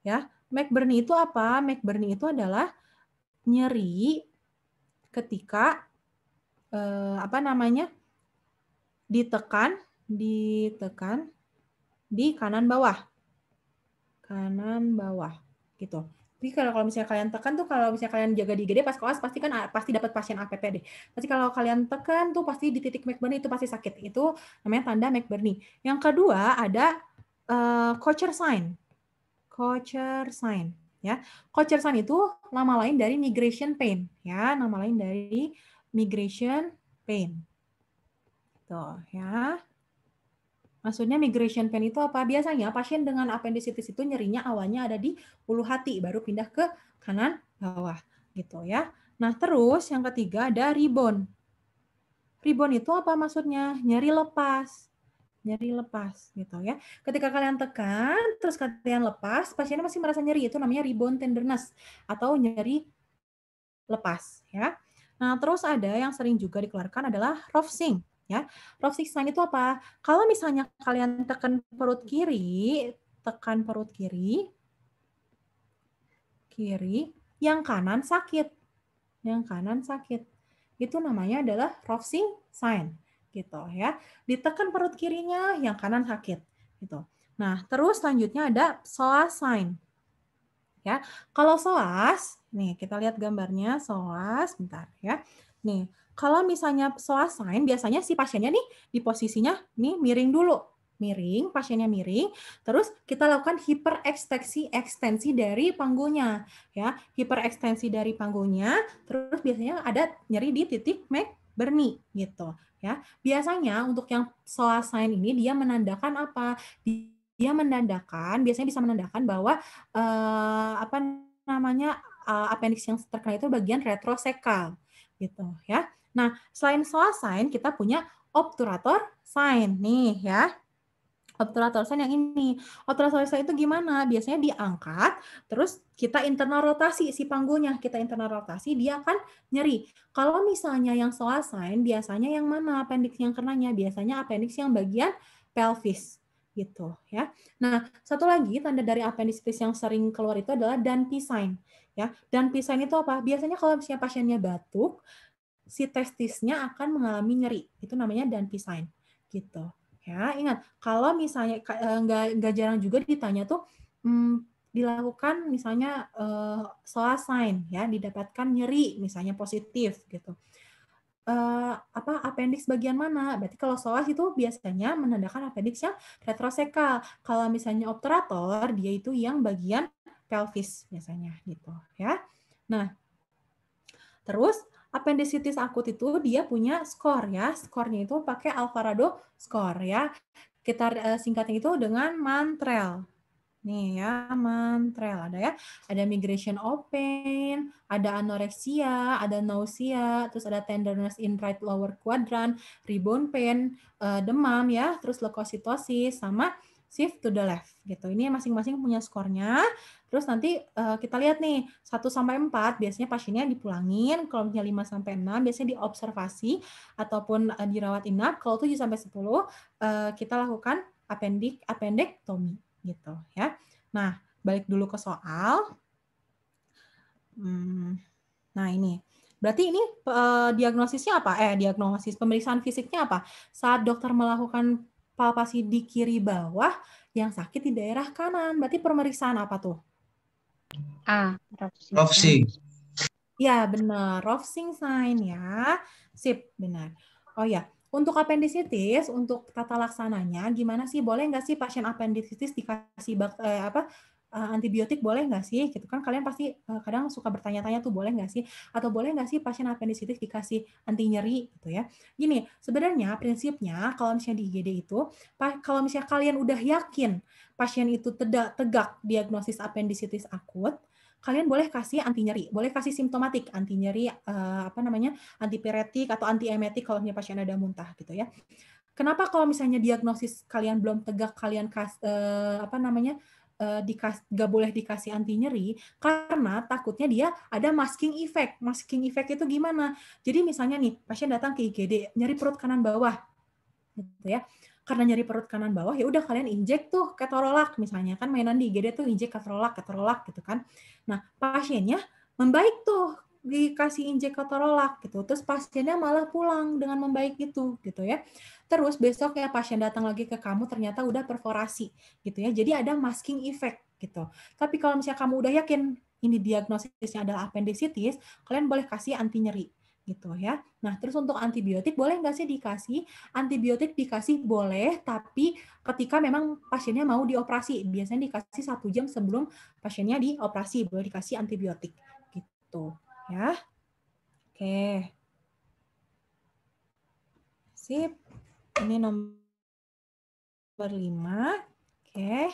Ya, McBurney itu apa? McBurney itu adalah nyeri ketika uh, apa namanya? ditekan, ditekan di kanan bawah kanan bawah gitu. Jadi kalau kalau misalnya kalian tekan tuh kalau misalnya kalian jaga di gede, pas koas pasti kan ah, pasti dapat pasien APP deh. Pasti kalau kalian tekan tuh pasti di titik McBurney itu pasti sakit. Itu namanya tanda McBurney. Yang kedua ada uh, Kocher sign. Kocher sign ya. Kocher sign itu nama lain dari migration pain ya, nama lain dari migration pain. Tuh ya. Maksudnya migration pain itu apa? Biasanya pasien dengan appendicitis itu nyerinya awalnya ada di ulu hati, baru pindah ke kanan bawah gitu ya. Nah terus yang ketiga ada rebound. Rebound itu apa maksudnya? Nyeri lepas nyeri lepas gitu ya. Ketika kalian tekan, terus kalian lepas, pasiennya masih merasa nyeri, itu namanya rebound tenderness atau nyeri lepas ya. Nah, terus ada yang sering juga dikeluarkan adalah roughing ya. Rough six nine itu apa? Kalau misalnya kalian tekan perut kiri, tekan perut kiri, kiri, yang kanan sakit. Yang kanan sakit. Itu namanya adalah rough sign gitu ya. Ditekan perut kirinya, yang kanan sakit gitu. Nah, terus selanjutnya ada psoas sign. Ya. Kalau psoas, nih kita lihat gambarnya psoas bentar ya. Nih, kalau misalnya sign biasanya si pasiennya nih di posisinya nih miring dulu. Miring, pasiennya miring, terus kita lakukan hiperekstensi ekstensi dari panggungnya ya. Hiperekstensi dari panggungnya terus biasanya ada nyeri di titik berni gitu, ya. Biasanya untuk yang selesai ini dia menandakan apa? Dia menandakan, biasanya bisa menandakan bahwa eh, apa namanya eh, appendix yang terkena itu bagian retrosekal gitu ya. Nah, selain soal sign, kita punya obturator sign nih ya. Obturator sign yang ini. Obturator sign itu gimana? Biasanya diangkat, terus kita internal rotasi si panggungnya kita internal rotasi, dia akan nyeri. Kalau misalnya yang soal sign, biasanya yang mana appendix yang kenanya? Biasanya appendix yang bagian pelvis gitu ya. Nah, satu lagi tanda dari appendicitis yang sering keluar itu adalah dan sign ya. Dan sign itu apa? Biasanya kalau misalnya pasiennya batuk, si testisnya akan mengalami nyeri. Itu namanya dan sign gitu. Ya, ingat kalau misalnya eh, nggak nggak jarang juga ditanya tuh hmm, dilakukan misalnya uh, eh, solar sign ya didapatkan nyeri misalnya positif gitu. Uh, apa appendix bagian mana? Berarti kalau soas itu biasanya menandakan appendix yang retrosekal. Kalau misalnya obturator dia itu yang bagian pelvis biasanya gitu ya. Nah, terus appendicitis akut itu dia punya skor ya. Skornya itu pakai Alvarado skor ya. Kita eh, singkatnya itu dengan mantrel. Nih ya, mantrel ada ya. Ada migration open, ada anoreksia, ada nausea, terus ada tenderness in right lower quadrant, rebound pain, eh, demam ya, terus leukositosis sama shift to the left gitu. Ini masing-masing punya skornya. Terus nanti uh, kita lihat nih 1 sampai 4 biasanya pasiennya dipulangin, kalau misalnya 5 sampai 6 biasanya diobservasi ataupun uh, dirawat inap. Kalau 7 sampai 10 uh, eh, kita lakukan appendix appendectomy gitu ya. Nah, balik dulu ke soal. Hmm, nah ini Berarti ini eh, diagnosisnya apa? Eh, diagnosis pemeriksaan fisiknya apa? Saat dokter melakukan palpasi di kiri bawah, yang sakit di daerah kanan. Berarti pemeriksaan apa tuh? A. Rovsing. Ya, benar. Rovsing sign ya. Sip, benar. Oh ya, untuk appendicitis, untuk tata laksananya, gimana sih? Boleh nggak sih pasien appendicitis dikasih bak, eh, apa Eh, antibiotik boleh nggak sih? Gitu kan kalian pasti eh, kadang suka bertanya-tanya tuh boleh nggak sih? Atau boleh nggak sih pasien appendicitis dikasih anti nyeri gitu ya? Gini, sebenarnya prinsipnya kalau misalnya di IGD itu, kalau misalnya kalian udah yakin pasien itu tegak, tegak diagnosis appendicitis akut, kalian boleh kasih anti nyeri, boleh kasih simptomatik anti nyeri eh, apa namanya Anti antipiretik atau antiemetik kalau misalnya pasien ada muntah gitu ya. Kenapa kalau misalnya diagnosis kalian belum tegak kalian kas, eh, apa namanya uh, dikas gak boleh dikasih anti nyeri karena takutnya dia ada masking effect. Masking effect itu gimana? Jadi misalnya nih pasien datang ke IGD nyeri perut kanan bawah, gitu ya. Karena nyeri perut kanan bawah ya udah kalian injek tuh ketorolak misalnya kan mainan di IGD tuh injek ketorolak ketorolak gitu kan. Nah pasiennya membaik tuh dikasih injek injekatorolak gitu. Terus pasiennya malah pulang dengan membaik gitu gitu ya. Terus besok ya pasien datang lagi ke kamu ternyata udah perforasi gitu ya. Jadi ada masking effect gitu. Tapi kalau misalnya kamu udah yakin ini diagnosisnya adalah appendicitis, kalian boleh kasih anti nyeri gitu ya. Nah, terus untuk antibiotik boleh nggak sih dikasih? Antibiotik dikasih boleh, tapi ketika memang pasiennya mau dioperasi, biasanya dikasih satu jam sebelum pasiennya dioperasi, boleh dikasih antibiotik gitu ya. Oke. Sip. Ini nomor lima Oke.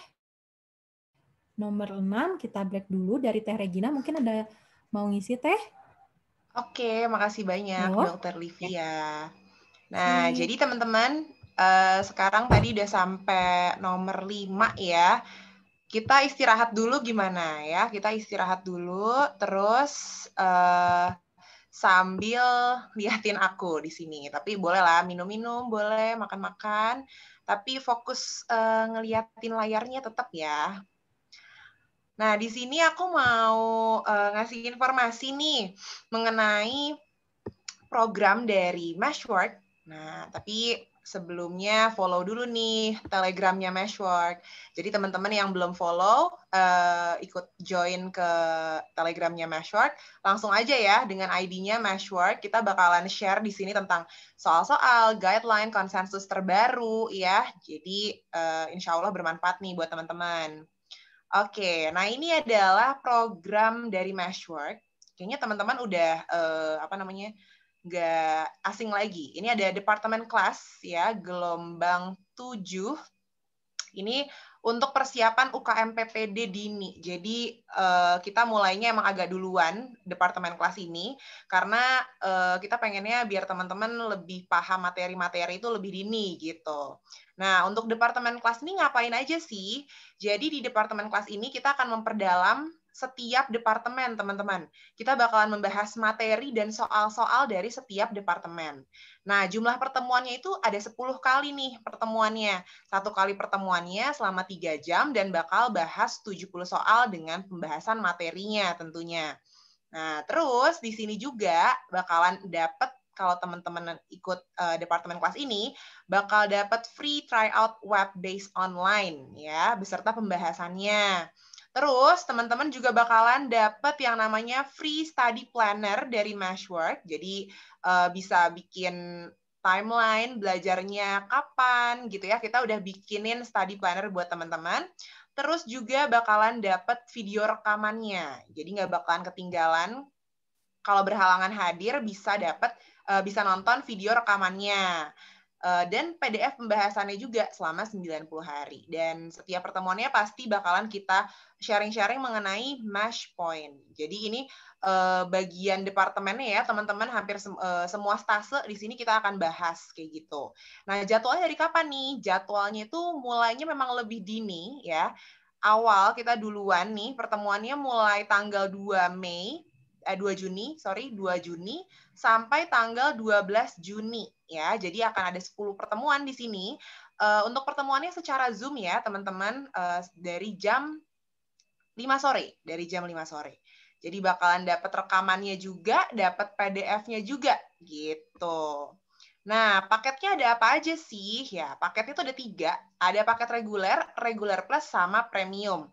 Nomor enam kita break dulu dari Teh Regina. Mungkin ada mau ngisi Teh? Oke, makasih banyak oh. Dokter Livia. Ya. Nah, hmm. jadi teman-teman, uh, sekarang tadi udah sampai nomor 5 ya kita istirahat dulu gimana ya? Kita istirahat dulu, terus uh, sambil liatin aku di sini. Tapi bolehlah minum-minum, boleh makan-makan, tapi fokus uh, ngeliatin layarnya tetap ya. Nah di sini aku mau uh, ngasih informasi nih mengenai program dari Meshwork. Nah tapi sebelumnya follow dulu nih telegramnya Meshwork. Jadi teman-teman yang belum follow, uh, ikut join ke telegramnya Meshwork. Langsung aja ya dengan ID-nya Meshwork, kita bakalan share di sini tentang soal-soal, guideline, konsensus terbaru ya. Jadi uh, insya Allah bermanfaat nih buat teman-teman. Oke, nah ini adalah program dari Meshwork. Kayaknya teman-teman udah uh, apa namanya nggak asing lagi. Ini ada departemen kelas ya, gelombang 7. Ini untuk persiapan UKM PPD dini. Jadi uh, kita mulainya emang agak duluan departemen kelas ini karena uh, kita pengennya biar teman-teman lebih paham materi-materi itu lebih dini gitu. Nah, untuk departemen kelas ini ngapain aja sih? Jadi di departemen kelas ini kita akan memperdalam setiap departemen, teman-teman. Kita bakalan membahas materi dan soal-soal dari setiap departemen. Nah, jumlah pertemuannya itu ada 10 kali nih pertemuannya. Satu kali pertemuannya selama 3 jam dan bakal bahas 70 soal dengan pembahasan materinya tentunya. Nah, terus di sini juga bakalan dapat kalau teman-teman ikut uh, departemen kelas ini bakal dapat free tryout web based online ya beserta pembahasannya. Terus teman-teman juga bakalan dapat yang namanya free study planner dari Mashwork. Jadi uh, bisa bikin timeline belajarnya kapan gitu ya. Kita udah bikinin study planner buat teman-teman. Terus juga bakalan dapat video rekamannya. Jadi nggak bakalan ketinggalan. Kalau berhalangan hadir bisa dapat uh, eh, bisa nonton video rekamannya. Eh, dan PDF pembahasannya juga selama 90 hari. Dan setiap pertemuannya pasti bakalan kita sharing-sharing mengenai MASH point. Jadi ini uh, bagian departemennya ya, teman-teman hampir sem uh, semua stase di sini kita akan bahas kayak gitu. Nah, jadwalnya dari kapan nih? Jadwalnya itu mulainya memang lebih dini ya. Awal kita duluan nih, pertemuannya mulai tanggal 2 Mei eh, 2 Juni, sorry, 2 Juni sampai tanggal 12 Juni ya. Jadi akan ada 10 pertemuan di sini. Uh, untuk pertemuannya secara Zoom ya, teman-teman uh, dari jam 5 sore, dari jam 5 sore. Jadi bakalan dapat rekamannya juga, dapat PDF-nya juga gitu. Nah, paketnya ada apa aja sih? Ya, paketnya itu ada tiga. Ada paket reguler, reguler plus sama premium.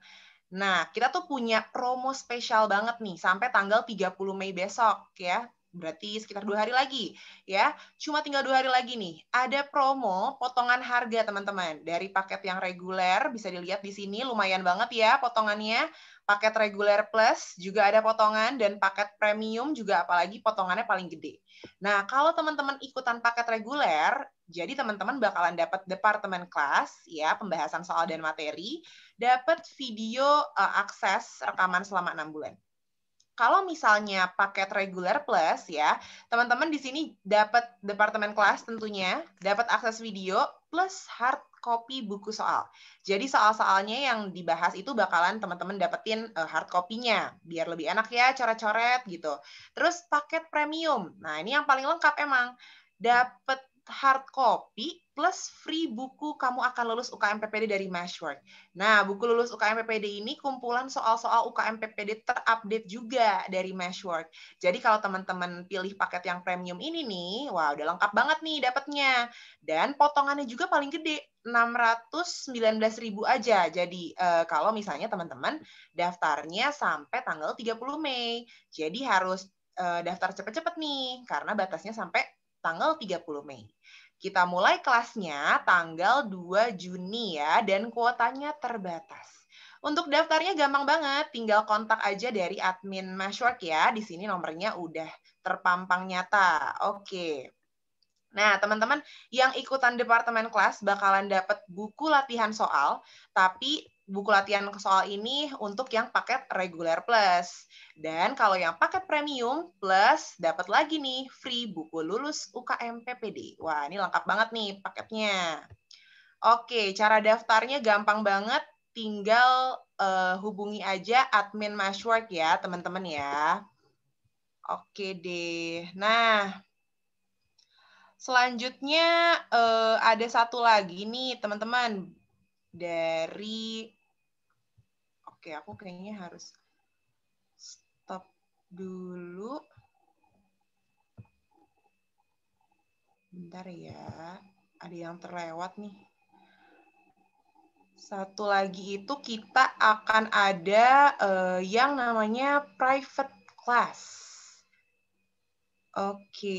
Nah, kita tuh punya promo spesial banget nih sampai tanggal 30 Mei besok ya berarti sekitar dua hari lagi ya. Cuma tinggal dua hari lagi nih. Ada promo potongan harga teman-teman dari paket yang reguler bisa dilihat di sini lumayan banget ya potongannya. Paket reguler plus juga ada potongan dan paket premium juga apalagi potongannya paling gede. Nah kalau teman-teman ikutan paket reguler, jadi teman-teman bakalan dapat departemen kelas ya pembahasan soal dan materi, dapat video uh, akses rekaman selama enam bulan. Kalau misalnya paket reguler plus ya, teman-teman di sini dapat departemen kelas tentunya, dapat akses video plus hard copy buku soal. Jadi soal-soalnya yang dibahas itu bakalan teman-teman dapetin uh, hard copy-nya biar lebih enak ya coret-coret gitu. Terus paket premium. Nah, ini yang paling lengkap emang. Dapat hard copy plus free buku kamu akan lulus UKM PPD dari Meshwork. Nah, buku lulus UKM PPD ini kumpulan soal-soal UKM PPD terupdate juga dari Meshwork. Jadi kalau teman-teman pilih paket yang premium ini nih, wah udah lengkap banget nih dapatnya. Dan potongannya juga paling gede, 619 ribu aja. Jadi eh, kalau misalnya teman-teman daftarnya sampai tanggal 30 Mei. Jadi harus eh, daftar cepet-cepet nih, karena batasnya sampai tanggal 30 Mei. Kita mulai kelasnya tanggal 2 Juni ya, dan kuotanya terbatas. Untuk daftarnya gampang banget, tinggal kontak aja dari admin Mashwork ya. Di sini nomornya udah terpampang nyata. Oke. Nah, teman-teman yang ikutan departemen kelas bakalan dapat buku latihan soal, tapi buku latihan soal ini untuk yang paket reguler plus. Dan kalau yang paket premium plus dapat lagi nih free buku lulus UKM PPD. Wah, ini lengkap banget nih paketnya. Oke, cara daftarnya gampang banget. Tinggal uh, hubungi aja admin Mashwork ya, teman-teman ya. Oke deh. Nah, selanjutnya uh, ada satu lagi nih, teman-teman dari Oke, aku kayaknya harus stop dulu. Bentar ya, ada yang terlewat nih. Satu lagi itu kita akan ada uh, yang namanya private class. Oke,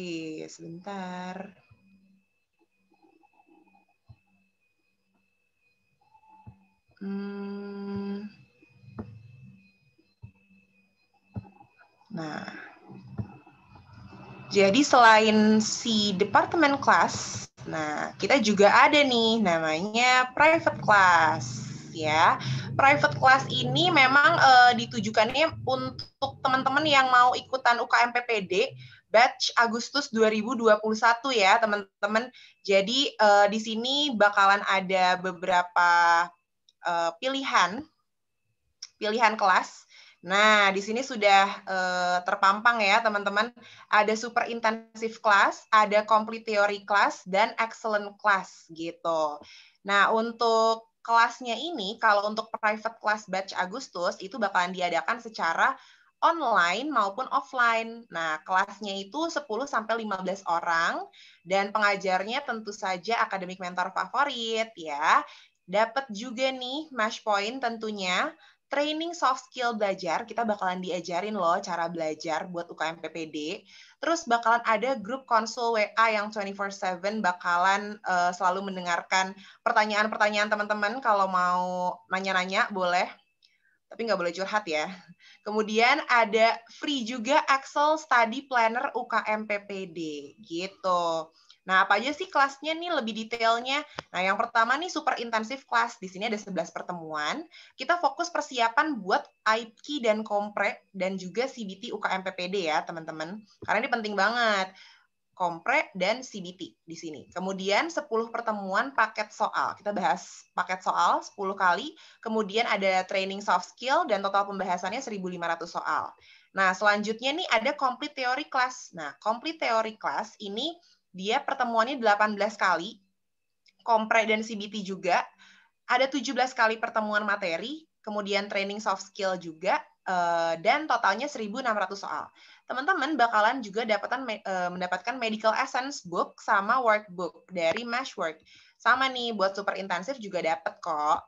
sebentar. Hmm. Nah, jadi selain si departemen kelas, nah kita juga ada nih namanya private class ya. Private class ini memang uh, ditujukannya untuk teman-teman yang mau ikutan UKM PPD batch Agustus 2021 ya, teman-teman. Jadi uh, di sini bakalan ada beberapa uh, pilihan pilihan kelas Nah, di sini sudah uh, terpampang ya teman-teman. Ada super intensive class, ada complete theory class, dan excellent class gitu. Nah, untuk kelasnya ini, kalau untuk private class batch Agustus, itu bakalan diadakan secara online maupun offline. Nah, kelasnya itu 10 15 orang dan pengajarnya tentu saja akademik mentor favorit ya. Dapat juga nih match point tentunya training soft skill belajar, kita bakalan diajarin loh cara belajar buat UKM PPD. Terus bakalan ada grup konsul WA yang 24/7 bakalan uh, selalu mendengarkan pertanyaan-pertanyaan teman-teman kalau mau nanya-nanya boleh. Tapi nggak boleh curhat ya. Kemudian ada free juga Excel Study Planner UKM PPD gitu. Nah, apa aja sih kelasnya nih lebih detailnya? Nah, yang pertama nih super intensif kelas. Di sini ada 11 pertemuan. Kita fokus persiapan buat IPKI dan Kompre dan juga CBT UKMPPD ya, teman-teman. Karena ini penting banget. Kompre dan CBT di sini. Kemudian 10 pertemuan paket soal. Kita bahas paket soal 10 kali. Kemudian ada training soft skill dan total pembahasannya 1.500 soal. Nah, selanjutnya nih ada complete teori kelas. Nah, complete teori kelas ini dia pertemuannya 18 kali, kompre dan CBT juga. Ada 17 kali pertemuan materi, kemudian training soft skill juga, eh, dan totalnya 1.600 soal. Teman-teman bakalan juga dapatan, eh, mendapatkan medical essence book sama workbook dari Meshwork. Sama nih, buat super intensif juga dapat kok.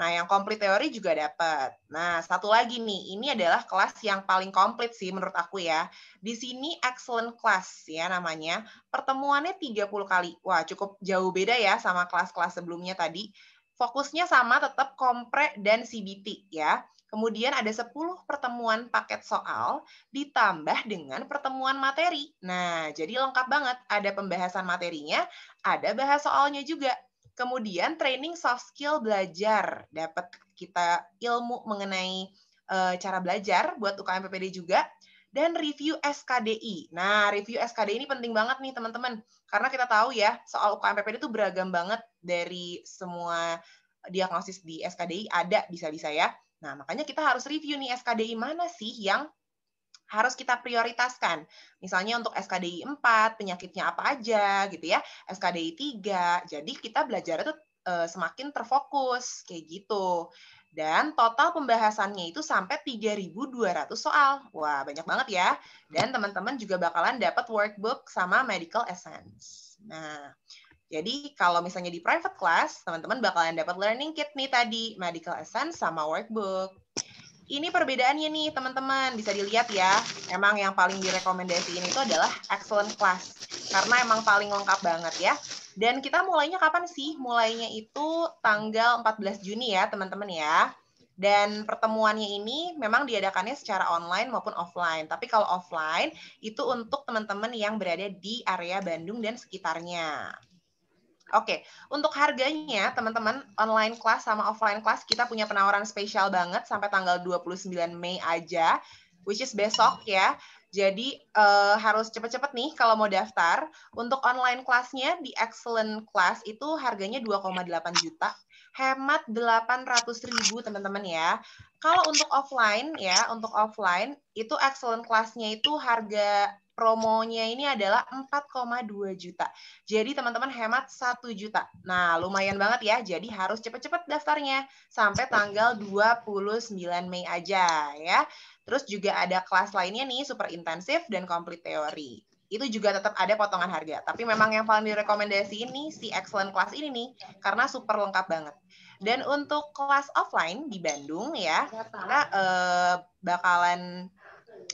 Nah, yang komplit teori juga dapat. Nah, satu lagi nih, ini adalah kelas yang paling komplit sih menurut aku ya. Di sini excellent class ya namanya. Pertemuannya 30 kali. Wah, cukup jauh beda ya sama kelas-kelas sebelumnya tadi. Fokusnya sama tetap kompre dan CBT ya. Kemudian ada 10 pertemuan paket soal ditambah dengan pertemuan materi. Nah, jadi lengkap banget. Ada pembahasan materinya, ada bahas soalnya juga. Kemudian training soft skill belajar dapat kita ilmu mengenai uh, cara belajar buat UKM PPD juga dan review SKDI. Nah, review SKDI ini penting banget nih teman-teman karena kita tahu ya soal UKM PPD itu beragam banget dari semua diagnosis di SKDI ada bisa-bisa ya. Nah, makanya kita harus review nih SKDI mana sih yang harus kita prioritaskan. Misalnya untuk SKDI 4, penyakitnya apa aja gitu ya, SKDI 3. Jadi kita belajar itu e, eh, semakin terfokus kayak gitu. Dan total pembahasannya itu sampai 3.200 soal. Wah, banyak banget ya. Dan teman-teman juga bakalan dapat workbook sama medical essence. Nah, jadi kalau misalnya di private class, teman-teman bakalan dapat learning kit nih tadi, medical essence sama workbook ini perbedaannya nih teman-teman bisa dilihat ya. Emang yang paling direkomendasi ini itu adalah excellent class karena emang paling lengkap banget ya. Dan kita mulainya kapan sih? Mulainya itu tanggal 14 Juni ya, teman-teman ya. Dan pertemuannya ini memang diadakannya secara online maupun offline. Tapi kalau offline itu untuk teman-teman yang berada di area Bandung dan sekitarnya. Oke, okay. untuk harganya teman-teman online class sama offline class kita punya penawaran spesial banget sampai tanggal 29 Mei aja, which is besok ya. Jadi uh, harus cepet-cepet nih kalau mau daftar. Untuk online kelasnya di Excellent Class itu harganya 2,8 juta. Hemat 800 ribu teman-teman ya. Kalau untuk offline ya, untuk offline itu Excellent Classnya itu harga promonya ini adalah 4,2 juta. Jadi teman-teman hemat 1 juta. Nah, lumayan banget ya. Jadi harus cepat-cepat daftarnya sampai tanggal 29 Mei aja ya. Terus juga ada kelas lainnya nih super intensif dan komplit teori. Itu juga tetap ada potongan harga. Tapi memang yang paling direkomendasi ini si excellent kelas ini nih karena super lengkap banget. Dan untuk kelas offline di Bandung ya, iya, karena eh, bakalan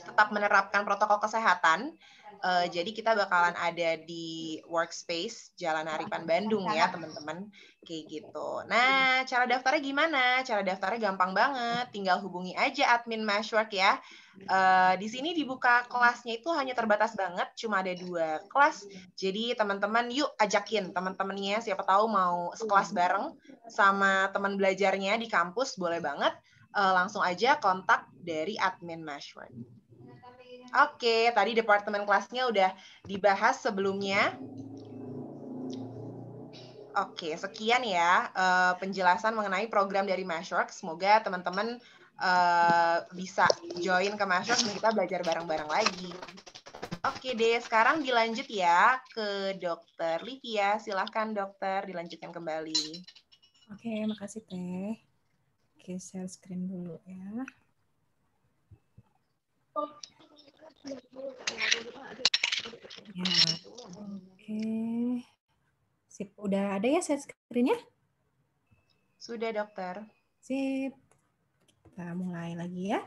tetap menerapkan protokol kesehatan. Uh, jadi kita bakalan ada di workspace Jalan Haripan Bandung ya teman-teman, kayak gitu. Nah cara daftarnya gimana? Cara daftarnya gampang banget, tinggal hubungi aja admin Mashwork ya. Uh, di sini dibuka kelasnya itu hanya terbatas banget, cuma ada dua kelas. Jadi teman-teman yuk ajakin teman-temannya, siapa tahu mau sekelas bareng sama teman belajarnya di kampus boleh banget. Uh, langsung aja kontak dari admin Mashwork. Oke, tadi departemen kelasnya udah dibahas sebelumnya. Oke, sekian ya uh, penjelasan mengenai program dari Mashwork. Semoga teman-teman uh, bisa join ke Mashwork dan kita belajar bareng-bareng lagi. Oke deh, sekarang dilanjut ya ke dokter Livia. Silahkan dokter, dilanjutkan kembali. Oke, makasih Teh. Oke, share screen dulu ya. Ya. Oke. Sip, udah ada ya set screen-nya? Sudah, Dokter. Sip. Kita mulai lagi ya.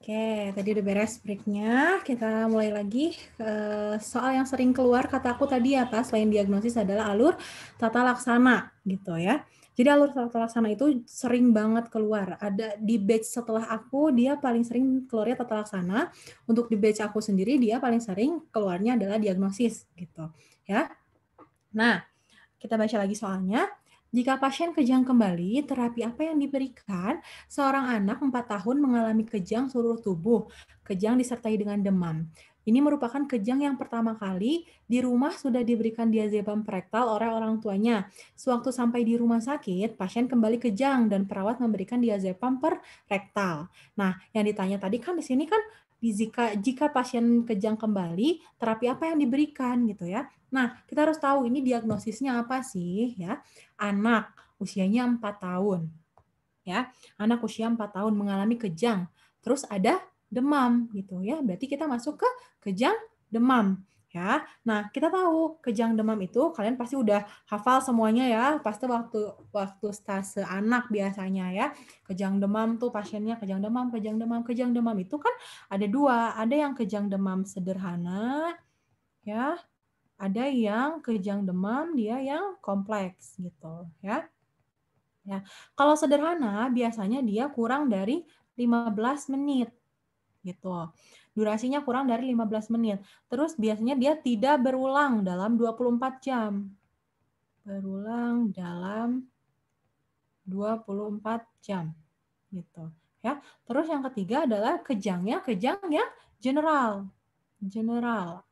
Oke, tadi udah beres break-nya. Kita mulai lagi. Soal yang sering keluar kataku tadi apa? Ya, Selain diagnosis adalah alur tata laksana gitu ya. Jadi alur tata laksana itu sering banget keluar. Ada di batch setelah aku dia paling sering keluarnya tata laksana. Untuk di batch aku sendiri dia paling sering keluarnya adalah diagnosis gitu, ya. Nah, kita baca lagi soalnya. Jika pasien kejang kembali, terapi apa yang diberikan? Seorang anak 4 tahun mengalami kejang seluruh tubuh. Kejang disertai dengan demam. Ini merupakan kejang yang pertama kali di rumah sudah diberikan diazepam perektal oleh orang tuanya. Sewaktu sampai di rumah sakit, pasien kembali kejang dan perawat memberikan diazepam perektal. Nah, yang ditanya tadi kan di sini kan jika jika pasien kejang kembali, terapi apa yang diberikan gitu ya. Nah, kita harus tahu ini diagnosisnya apa sih ya. Anak usianya 4 tahun. Ya, anak usia 4 tahun mengalami kejang. Terus ada demam gitu ya. Berarti kita masuk ke kejang demam ya. Nah, kita tahu kejang demam itu kalian pasti udah hafal semuanya ya, pasti waktu waktu stase anak biasanya ya. Kejang demam tuh pasiennya kejang demam, kejang demam, kejang demam itu kan ada dua, ada yang kejang demam sederhana ya, ada yang kejang demam dia yang kompleks gitu ya. Ya, kalau sederhana biasanya dia kurang dari 15 menit gitu. Durasinya kurang dari 15 menit. Terus biasanya dia tidak berulang dalam 24 jam. Berulang dalam 24 jam gitu ya. Terus yang ketiga adalah kejangnya kejang yang general. General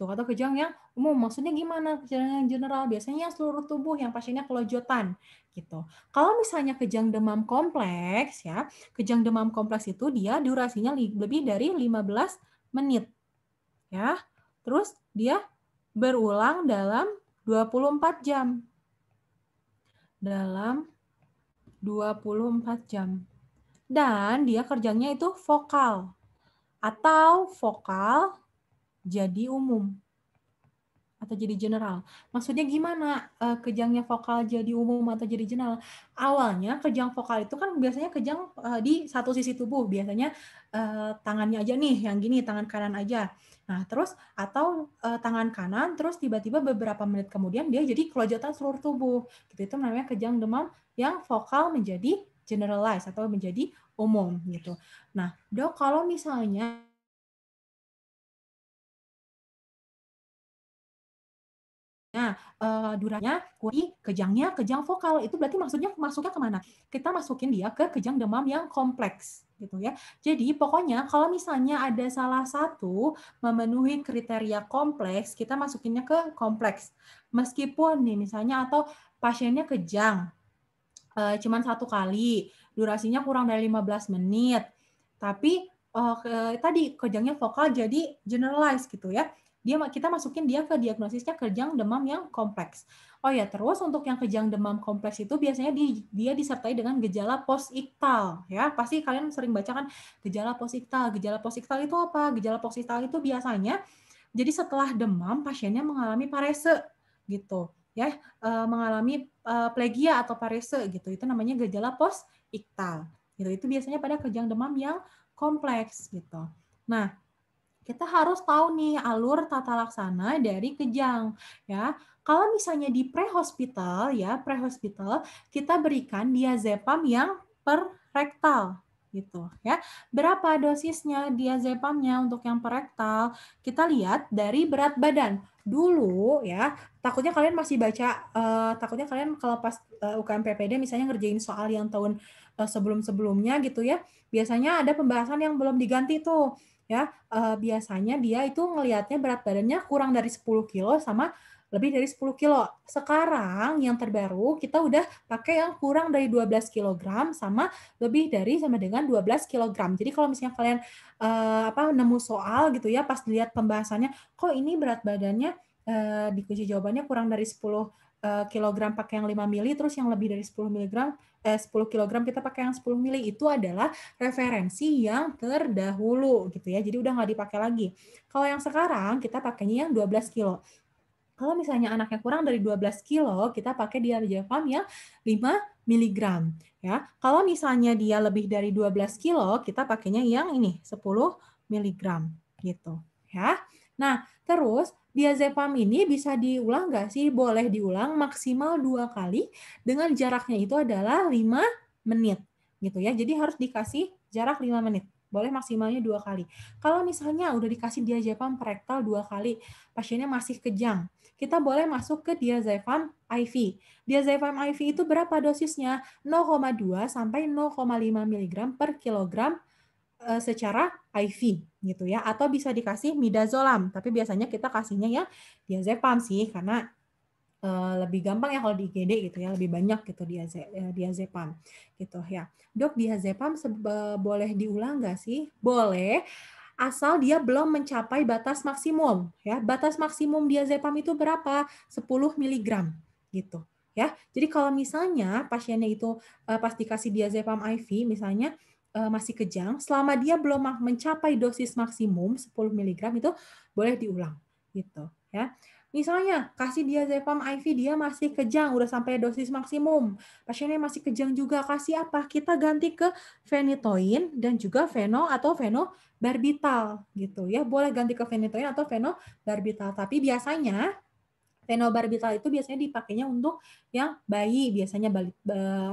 gitu atau kejang yang umum maksudnya gimana kejang yang general biasanya seluruh tubuh yang pasiennya kelojotan gitu kalau misalnya kejang demam kompleks ya kejang demam kompleks itu dia durasinya lebih dari 15 menit ya terus dia berulang dalam 24 jam dalam 24 jam dan dia kerjanya itu vokal atau vokal jadi umum atau jadi general. Maksudnya gimana eh, kejangnya vokal jadi umum atau jadi general? Awalnya kejang vokal itu kan biasanya kejang eh, di satu sisi tubuh, biasanya eh, tangannya aja nih, yang gini tangan kanan aja. Nah terus atau tangan kanan, terus tiba-tiba beberapa menit kemudian dia jadi kelojotan seluruh tubuh. Gitu itu namanya kejang demam yang vokal menjadi generalized atau menjadi umum gitu. Nah dok kalau misalnya Nah, uh, eh, duranya, kuri kejangnya, kejang vokal itu berarti maksudnya masuknya kemana? Kita masukin dia ke kejang demam yang kompleks gitu ya. Jadi pokoknya kalau misalnya ada salah satu memenuhi kriteria kompleks, kita masukinnya ke kompleks. Meskipun nih misalnya atau pasiennya kejang, uh, eh, cuman satu kali, durasinya kurang dari 15 menit, tapi uh, ke, tadi kejangnya vokal jadi generalize gitu ya dia kita masukin dia ke diagnosisnya kejang demam yang kompleks. Oh ya, terus untuk yang kejang demam kompleks itu biasanya di, dia disertai dengan gejala post ya. Pasti kalian sering baca kan gejala post Gejala post itu apa? Gejala post itu biasanya jadi setelah demam pasiennya mengalami parese gitu ya, e, mengalami e, plegia atau parese gitu. Itu namanya gejala post Gitu. Itu biasanya pada kejang demam yang kompleks gitu. Nah, kita harus tahu nih alur tata laksana dari kejang ya. Kalau misalnya di pre-hospital ya, pre-hospital kita berikan diazepam yang per rektal gitu ya. Berapa dosisnya diazepamnya untuk yang per rektal Kita lihat dari berat badan. Dulu ya, takutnya kalian masih baca uh, takutnya kalian kalau pas uh, eh, UKM PPD misalnya ngerjain soal yang tahun uh, sebelum-sebelumnya gitu ya. Biasanya ada pembahasan yang belum diganti tuh ya uh, biasanya dia itu ngelihatnya berat badannya kurang dari 10 kilo sama lebih dari 10 kilo. Sekarang yang terbaru kita udah pakai yang kurang dari 12 kg sama lebih dari sama dengan 12 kg. Jadi kalau misalnya kalian uh, apa nemu soal gitu ya pas dilihat pembahasannya kok ini berat badannya uh, dikunci jawabannya kurang dari 10 uh, kilogram pakai yang 5 mili, terus yang lebih dari 10 miligram, eh, 10 kilogram kita pakai yang 10 mili itu adalah referensi yang terdahulu gitu ya. Jadi udah nggak dipakai lagi. Kalau yang sekarang kita pakainya yang 12 kilo. Kalau misalnya anaknya kurang dari 12 kilo, kita pakai dia diazepam yang 5 miligram. Ya, kalau misalnya dia lebih dari 12 kilo, kita pakainya yang ini 10 miligram gitu. Ya. Nah, terus diazepam ini bisa diulang nggak sih? Boleh diulang maksimal dua kali dengan jaraknya itu adalah lima menit gitu ya. Jadi harus dikasih jarak lima menit. Boleh maksimalnya dua kali. Kalau misalnya udah dikasih diazepam perektal dua kali, pasiennya masih kejang, kita boleh masuk ke diazepam IV. Diazepam IV itu berapa dosisnya? 0,2 sampai 0,5 mg per kilogram Eh, secara IV gitu ya atau bisa dikasih midazolam tapi biasanya kita kasihnya ya diazepam sih karena eh, lebih gampang ya kalau di IGD gitu ya lebih banyak gitu eh, diazepam gitu ya dok diazepam boleh diulang nggak sih boleh asal dia belum mencapai batas maksimum ya batas maksimum diazepam itu berapa 10 mg gitu ya jadi kalau misalnya pasiennya itu uh, pas dikasih diazepam IV misalnya Eh, masih kejang, selama dia belum mencapai dosis maksimum 10 mg itu boleh diulang gitu ya. Misalnya kasih dia Zepam IV dia masih kejang udah sampai dosis maksimum. Pasiennya masih kejang juga kasih apa? Kita ganti ke fenitoin dan juga feno atau barbital, gitu ya. Boleh ganti ke fenitoin atau barbital, tapi biasanya Fenobarbital itu biasanya dipakainya untuk yang bayi, biasanya balik,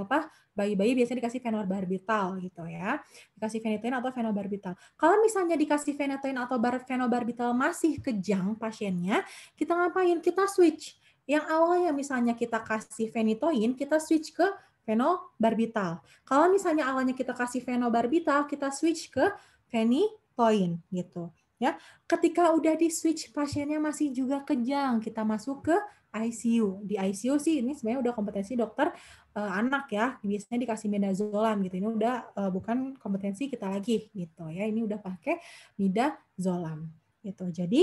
apa bayi-bayi biasanya dikasih fenobarbital gitu ya. Dikasih fenitoin atau fenobarbital. Kalau misalnya dikasih fenitoin atau fenobarbital masih kejang pasiennya, kita ngapain? Kita switch. Yang awalnya misalnya kita kasih fenitoin, kita switch ke fenobarbital. Kalau misalnya awalnya kita kasih fenobarbital, kita switch ke fenitoin gitu ya ketika udah di switch pasiennya masih juga kejang kita masuk ke ICU di ICU sih ini sebenarnya udah kompetensi dokter uh, anak ya biasanya dikasih midazolam gitu ini udah uh, bukan kompetensi kita lagi gitu ya ini udah pakai midazolam gitu jadi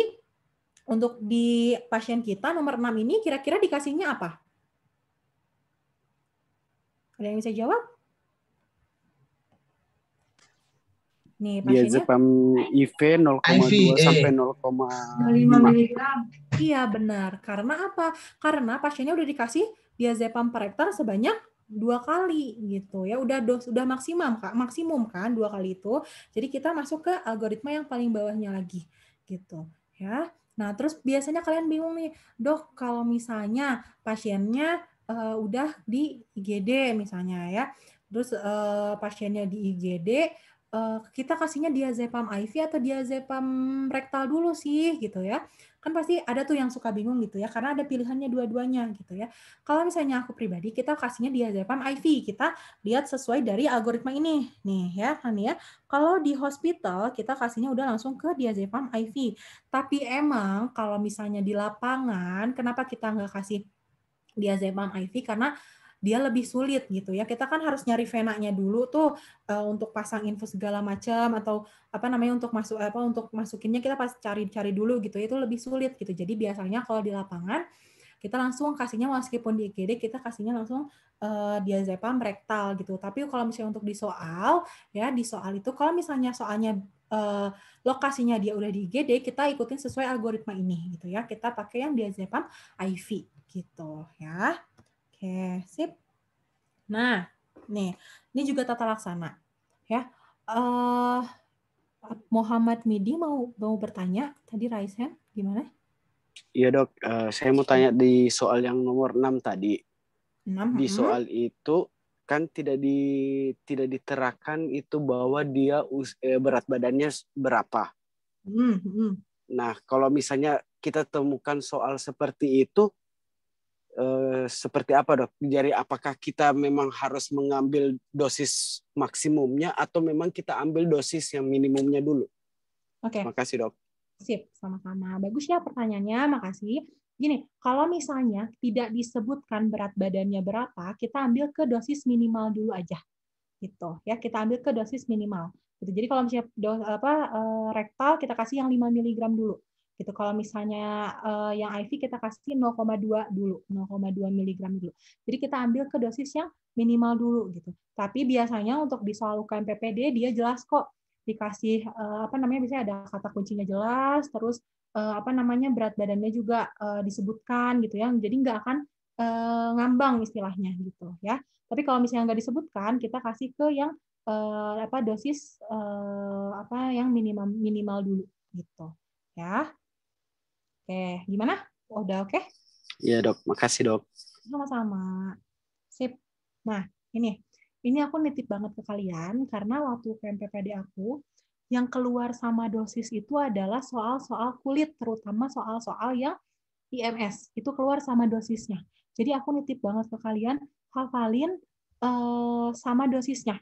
untuk di pasien kita nomor 6 ini kira-kira dikasihnya apa ada yang bisa jawab Nih, diazepam IV 0,2 sampai 0,5 Iya benar. Karena apa? Karena pasiennya udah dikasih diazepam perektor sebanyak dua kali gitu ya udah dos udah maksimum kak maksimum kan dua kali itu jadi kita masuk ke algoritma yang paling bawahnya lagi gitu ya nah terus biasanya kalian bingung nih dok kalau misalnya pasiennya uh, udah di IGD misalnya ya terus uh, pasiennya di IGD kita kasihnya diazepam IV atau diazepam rektal dulu sih gitu ya. Kan pasti ada tuh yang suka bingung gitu ya karena ada pilihannya dua-duanya gitu ya. Kalau misalnya aku pribadi kita kasihnya diazepam IV, kita lihat sesuai dari algoritma ini. Nih ya kan ya. Kalau di hospital kita kasihnya udah langsung ke diazepam IV. Tapi emang kalau misalnya di lapangan kenapa kita nggak kasih diazepam IV karena dia lebih sulit gitu ya. Kita kan harus nyari venanya dulu tuh uh, untuk pasang infus segala macam atau apa namanya untuk masuk apa untuk masukinnya kita pas cari-cari dulu gitu. Ya, itu lebih sulit gitu. Jadi biasanya kalau di lapangan kita langsung kasihnya meskipun di IGD kita kasihnya langsung uh, diazepam rektal gitu. Tapi kalau misalnya untuk di soal ya di soal itu kalau misalnya soalnya eh, lokasinya dia udah di IGD kita ikutin sesuai algoritma ini gitu ya. Kita pakai yang diazepam IV gitu ya. Oke, sip. Nah, nih, ini juga tata laksana. Ya, uh, Muhammad Midi mau mau bertanya tadi raise hand gimana? Iya dok, uh, saya mau tanya di soal yang nomor 6 tadi. 6, di soal hmm. itu kan tidak di tidak diterakan itu bahwa dia us, eh, berat badannya berapa. hmm. Nah, kalau misalnya kita temukan soal seperti itu, Eh, seperti apa dok? Jadi apakah kita memang harus mengambil dosis maksimumnya atau memang kita ambil dosis yang minimumnya dulu? Oke. Okay. Makasih dok. Sip, sama-sama. Bagus ya pertanyaannya, makasih. Gini, kalau misalnya tidak disebutkan berat badannya berapa, kita ambil ke dosis minimal dulu aja, gitu. Ya, kita ambil ke dosis minimal. Gitu. Jadi kalau misalnya do, apa, eh, rektal kita kasih yang 5 mg dulu gitu. Kalau misalnya uh, yang IV kita kasih 0,2 dulu, 0,2 mg dulu. Jadi kita ambil ke dosis yang minimal dulu gitu. Tapi biasanya untuk disalurkan PPD dia jelas kok dikasih uh, apa namanya bisa ada kata kuncinya jelas, terus uh, apa namanya berat badannya juga uh, disebutkan gitu ya. Jadi nggak akan uh, ngambang istilahnya gitu ya. Tapi kalau misalnya nggak disebutkan, kita kasih ke yang uh, apa dosis uh, apa yang minimal minimal dulu gitu ya. Oke, gimana? Udah oke? Okay? Iya dok, makasih dok. Sama-sama. Sip. Nah, ini. Ini aku nitip banget ke kalian karena waktu PMPPD aku yang keluar sama dosis itu adalah soal-soal kulit, terutama soal-soal yang IMS. Itu keluar sama dosisnya. Jadi aku nitip banget ke kalian, hafalin eh, sama dosisnya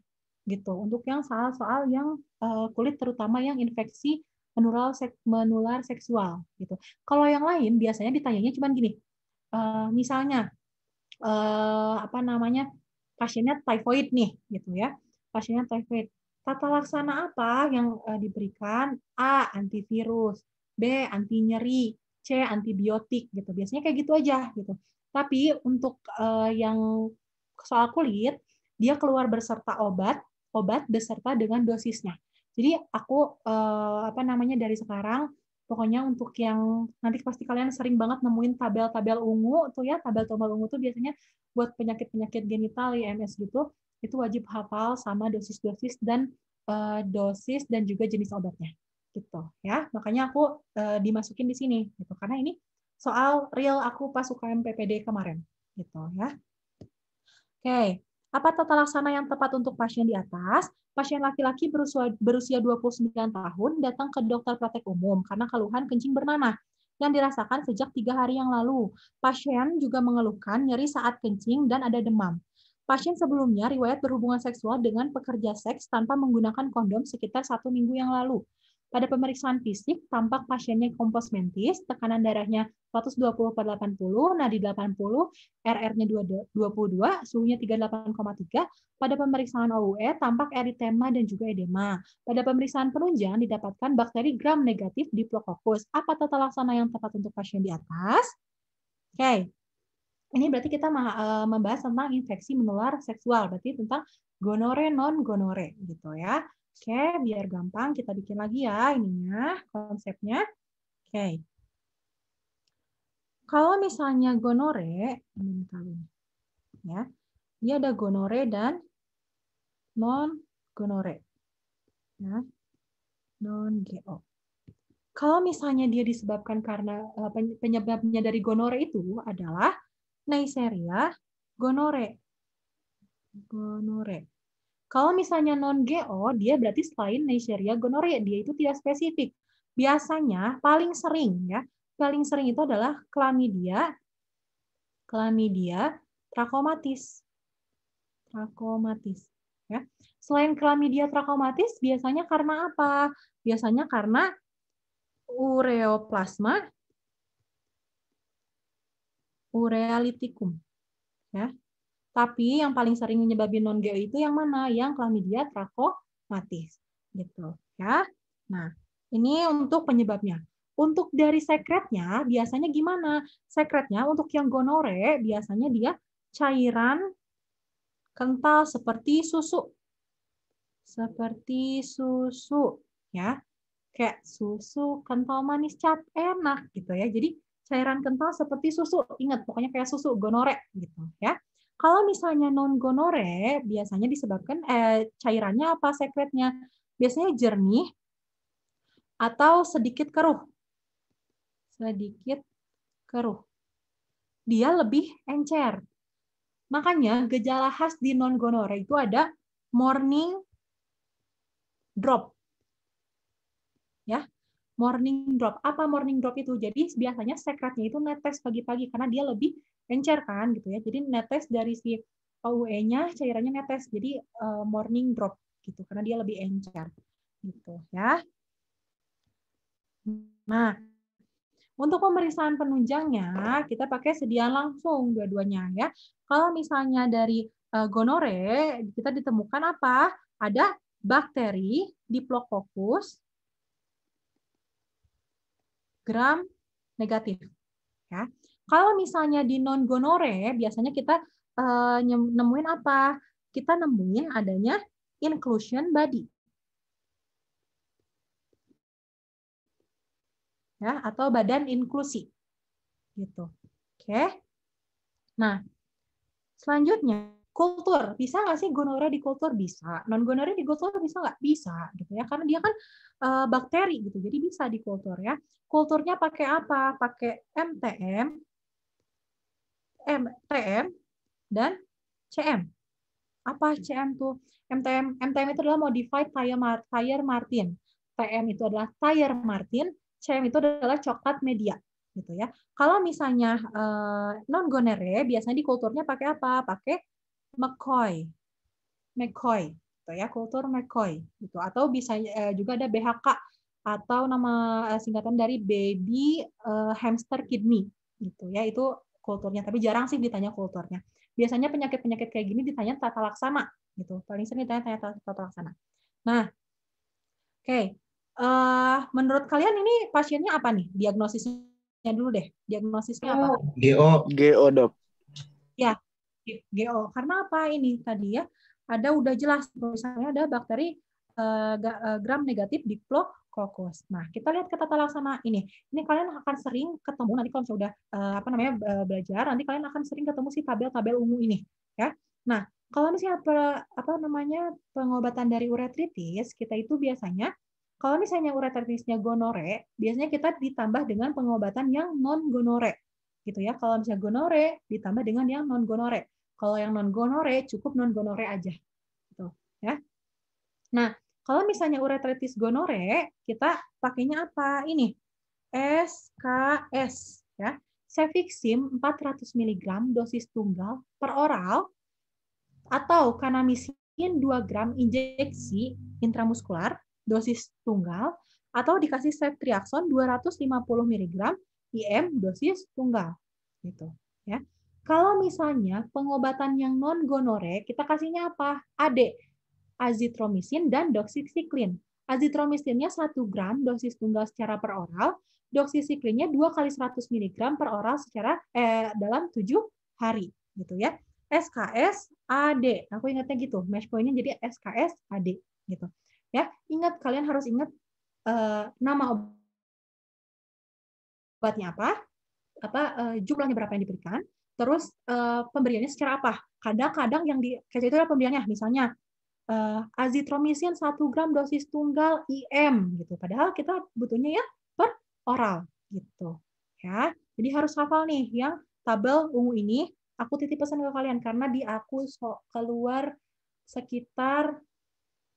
gitu. Untuk yang soal-soal yang eh, kulit terutama yang infeksi menular seks, menular seksual gitu. Kalau yang lain biasanya ditanyanya cuma gini, uh, misalnya uh, apa namanya pasiennya typhoid nih gitu ya, pasiennya typhoid. Tata laksana apa yang uh, diberikan? A antivirus, B anti nyeri, C antibiotik gitu. Biasanya kayak gitu aja gitu. Tapi untuk uh, yang soal kulit dia keluar berserta obat, obat beserta dengan dosisnya. Jadi aku uh, apa namanya dari sekarang pokoknya untuk yang nanti pasti kalian sering banget nemuin tabel-tabel ungu tuh ya tabel-tabel ungu tuh biasanya buat penyakit-penyakit genital IMS gitu itu wajib hafal sama dosis-dosis dan uh, dosis dan juga jenis obatnya gitu ya makanya aku uh, dimasukin di sini gitu karena ini soal real aku pas UKM PPD kemarin gitu ya oke okay. Apa tata laksana yang tepat untuk pasien di atas? Pasien laki-laki berusia, berusia 29 tahun datang ke dokter praktek umum karena keluhan kencing bernanah yang dirasakan sejak tiga hari yang lalu. Pasien juga mengeluhkan nyeri saat kencing dan ada demam. Pasien sebelumnya riwayat berhubungan seksual dengan pekerja seks tanpa menggunakan kondom sekitar satu minggu yang lalu. Pada pemeriksaan fisik, tampak pasiennya kompos mentis, tekanan darahnya 120 per 80, nadi 80, RR-nya 22, suhunya 38,3. Pada pemeriksaan OUE, tampak eritema dan juga edema. Pada pemeriksaan penunjang, didapatkan bakteri gram negatif di diplokokus. Apa tata laksana yang tepat untuk pasien di atas? Oke, okay. Ini berarti kita e, membahas tentang infeksi menular seksual, berarti tentang gonore non gonore gitu ya. Oke, biar gampang kita bikin lagi ya ininya, konsepnya. Oke. Kalau misalnya gonore, ini ya, dia ada gonore dan non gonore. Ya. Non GO. Kalau misalnya dia disebabkan karena eh, penyebabnya dari gonore itu adalah Neisseria gonore. Gonore. Kalau misalnya non-GO, dia berarti selain Neisseria gonorrhea, dia itu tidak spesifik. Biasanya paling sering ya, paling sering itu adalah klamidia, klamidia trachomatis. Trachomatis ya. Selain klamidia trachomatis biasanya karena apa? Biasanya karena ureoplasma urealiticum ya. Tapi yang paling sering menyebabkan non geo itu yang mana? Yang klamidia trachomatis gitu ya. Nah, ini untuk penyebabnya. Untuk dari sekretnya biasanya gimana? Sekretnya untuk yang gonore biasanya dia cairan kental seperti susu. Seperti susu ya. Kayak susu kental manis cat enak gitu ya. Jadi cairan kental seperti susu. Ingat pokoknya kayak susu gonore gitu ya. Kalau misalnya non gonore biasanya disebabkan eh, cairannya apa sekretnya? Biasanya jernih atau sedikit keruh. Sedikit keruh. Dia lebih encer. Makanya gejala khas di non gonore itu ada morning drop morning drop. Apa morning drop itu? Jadi biasanya sekretnya itu netes pagi-pagi karena dia lebih encer kan gitu ya. Jadi netes dari si pue nya cairannya netes. Jadi uh, morning drop gitu karena dia lebih encer gitu ya. Nah, untuk pemeriksaan penunjangnya kita pakai sediaan langsung dua-duanya ya. Kalau misalnya dari uh, eh, gonore kita ditemukan apa? Ada bakteri diplokokus gram negatif. Ya. Kalau misalnya di non gonore biasanya kita uh, nemuin apa? Kita nemuin adanya inclusion body. Ya, atau badan inklusi. Gitu. Oke. Nah, selanjutnya kultur bisa nggak sih gonore di kultur bisa non gonore di kultur bisa nggak bisa gitu ya karena dia kan uh, bakteri gitu jadi bisa di kultur ya kulturnya pakai apa pakai MTM MTM dan CM apa CM hmm. tuh MTM MTM itu adalah modified tire, Mar tire Martin TM itu adalah tire Martin CM itu adalah coklat media gitu ya kalau misalnya uh, eh, non gonore biasanya di kulturnya pakai apa pakai McCoy. McCoy Itu ya, kultur McCoy gitu atau bisa uh, juga ada BHK atau nama eh, singkatan dari baby uh, hamster kidney gitu ya. Itu kulturnya, tapi jarang sih ditanya kulturnya. Biasanya penyakit-penyakit kayak gini ditanya tata laksana gitu. Paling sering ditanya tata, tata laksana. Nah, oke. Okay. Uh, menurut kalian ini pasiennya apa nih? Diagnosisnya dulu deh. Diagnosisnya apa? GO. GO, Dok. Ya, GO. Karena apa ini tadi ya? Ada udah jelas misalnya ada bakteri uh, gram negatif kokus. Nah, kita lihat ke tata laksana ini. Ini kalian akan sering ketemu nanti kalau sudah uh, apa namanya belajar, nanti kalian akan sering ketemu si tabel-tabel ungu ini, ya. Nah, kalau misalnya apa, apa namanya pengobatan dari uretritis, kita itu biasanya kalau misalnya uretritisnya gonore, biasanya kita ditambah dengan pengobatan yang non gonore gitu ya. Kalau misalnya gonore ditambah dengan yang non gonore. Kalau yang non gonore cukup non gonore aja, gitu ya. Nah, kalau misalnya uretritis gonore, kita pakainya apa? Ini SKS ya. Cefixim 400 mg dosis tunggal per oral atau kanamisin 2 gram injeksi intramuskular dosis tunggal atau dikasih ceftriaxone 250 mg IM dosis tunggal gitu ya. Kalau misalnya pengobatan yang non gonore kita kasihnya apa? AD azitromisin dan doxycycline. Azitromisinnya 1 gram dosis tunggal secara per oral, doxycycline 2 kali 100 mg per oral secara eh, dalam 7 hari gitu ya. SKS AD. Aku ingatnya gitu. Mesh point-nya jadi SKS AD gitu. Ya, ingat kalian harus ingat eh, nama obat obatnya apa, apa uh, jumlahnya berapa yang diberikan, terus uh, pemberiannya secara apa. Kadang-kadang yang di kayak itu adalah pemberiannya, misalnya uh, azitromisin 1 gram dosis tunggal IM gitu. Padahal kita butuhnya ya per oral gitu. Ya. Jadi harus hafal nih yang tabel ungu ini aku titip pesan ke kalian karena di aku so keluar sekitar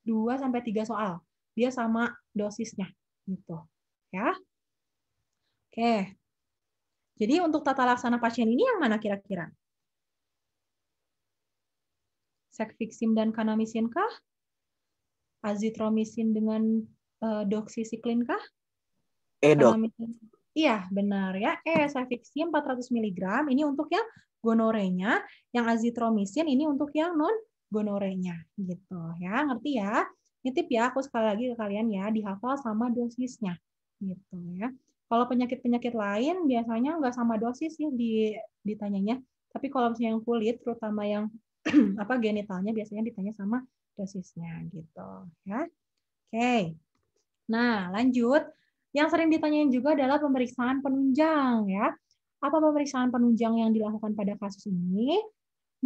2 sampai tiga soal. Dia sama dosisnya gitu. Ya. Oke. Jadi untuk tata laksana pasien ini yang mana kira-kira? Sekfiksim dan kanamisin kah? Azitromisin dengan uh, doxycycline kah? E, Iya, benar ya. Eh, sekviksim 400 mg ini untuk yang gonorenya, yang azitromisin ini untuk yang non gonorenya gitu ya. Ngerti ya? Nitip ya aku sekali lagi ke kalian ya, dihafal sama dosisnya gitu ya. Kalau penyakit-penyakit lain biasanya nggak sama dosis sih di ditanyanya. Tapi kalau misalnya yang kulit, terutama yang apa genitalnya biasanya ditanya sama dosisnya gitu ya. Oke. Nah, lanjut. Yang sering ditanyain juga adalah pemeriksaan penunjang ya. Apa pemeriksaan penunjang yang dilakukan pada kasus ini?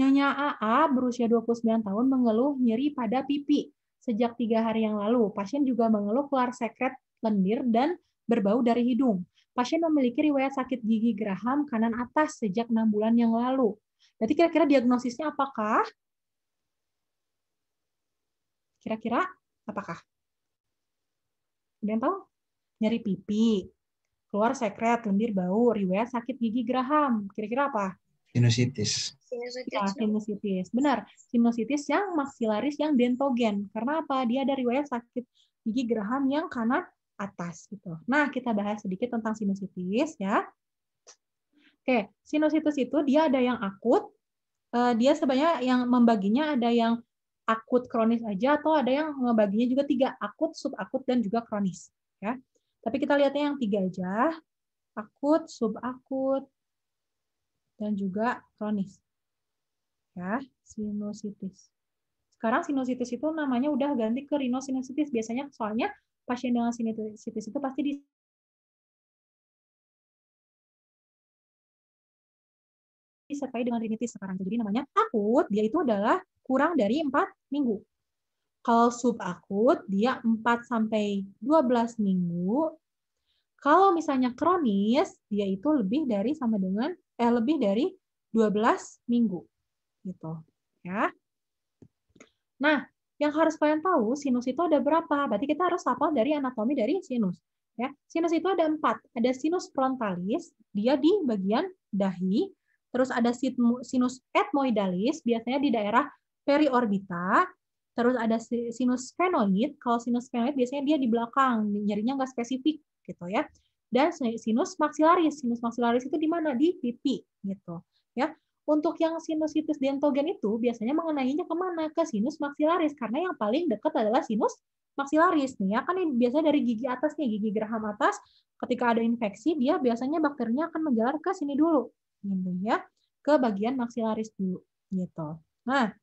Nyonya AA berusia 29 tahun mengeluh nyeri pada pipi sejak tiga hari yang lalu. Pasien juga mengeluh keluar sekret lendir dan berbau dari hidung. Pasien memiliki riwayat sakit gigi geraham kanan atas sejak enam bulan yang lalu. Jadi kira-kira diagnosisnya apakah? Kira-kira apakah? Ada yang tahu? Nyeri pipi, keluar sekret, lendir bau, riwayat sakit gigi geraham. Kira-kira apa? Sinusitis. Sinusitis. Ya, sinusitis. Benar, sinusitis yang maksilaris yang dentogen. Karena apa? Dia ada riwayat sakit gigi geraham yang kanan atas gitu. Nah, kita bahas sedikit tentang sinusitis ya. Oke, sinusitis itu dia ada yang akut, eh, dia sebenarnya yang membaginya ada yang akut kronis aja atau ada yang membaginya juga tiga, akut, subakut dan juga kronis ya. Tapi kita lihatnya yang tiga aja, akut, subakut dan juga kronis. Ya, sinusitis. Sekarang sinusitis itu namanya udah ganti ke rhinosinusitis biasanya soalnya pasien dengan sinusitis itu pasti di disertai dengan rinitis sekarang. Jadi namanya akut, dia itu adalah kurang dari 4 minggu. Kalau subakut, dia 4 sampai 12 minggu. Kalau misalnya kronis, dia itu lebih dari sama dengan eh lebih dari 12 minggu. Gitu, ya. Nah, yang harus kalian tahu sinus itu ada berapa. Berarti kita harus hafal dari anatomi dari sinus. Ya, sinus itu ada empat. Ada sinus frontalis, dia di bagian dahi. Terus ada sinus etmoidalis, biasanya di daerah periorbita. Terus ada sinus sphenoid. Kalau sinus sphenoid biasanya dia di belakang, nyarinya nggak spesifik gitu ya. Dan sinus maxillaris. sinus maxillaris itu di mana? Di pipi gitu ya. Untuk yang sinusitis dentogen itu biasanya mengenainya kemana? Ke sinus maksilaris, karena yang paling dekat adalah sinus maksilaris nih ya kan biasanya dari gigi atas nih gigi geraham atas ketika ada infeksi dia biasanya bakterinya akan menjalar ke sini dulu gitu ya ke bagian maksilaris dulu gitu nah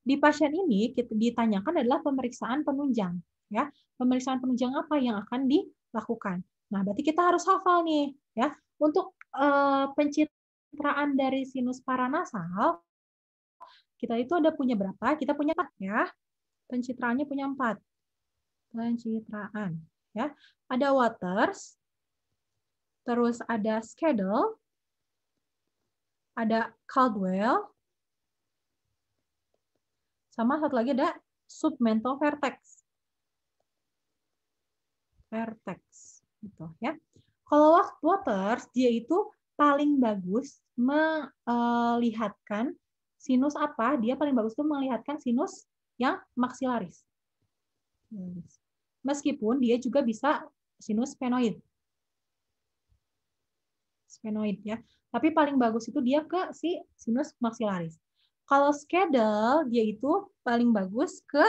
di pasien ini kita ditanyakan adalah pemeriksaan penunjang ya pemeriksaan penunjang apa yang akan dilakukan nah berarti kita harus hafal nih ya untuk uh, pencit pencitraan dari sinus paranasal, kita itu ada punya berapa? Kita punya empat ya. Pencitraannya punya empat. Pencitraan. ya Ada waters, terus ada schedule, ada Caldwell, sama satu lagi ada submental vertex. Vertex. Gitu, ya. Kalau waters, dia itu paling bagus melihatkan sinus apa, dia paling bagus itu melihatkan sinus yang maksilaris. Meskipun dia juga bisa sinus sphenoid. Sphenoid ya. Tapi paling bagus itu dia ke si sinus maksilaris. Kalau skedel dia itu paling bagus ke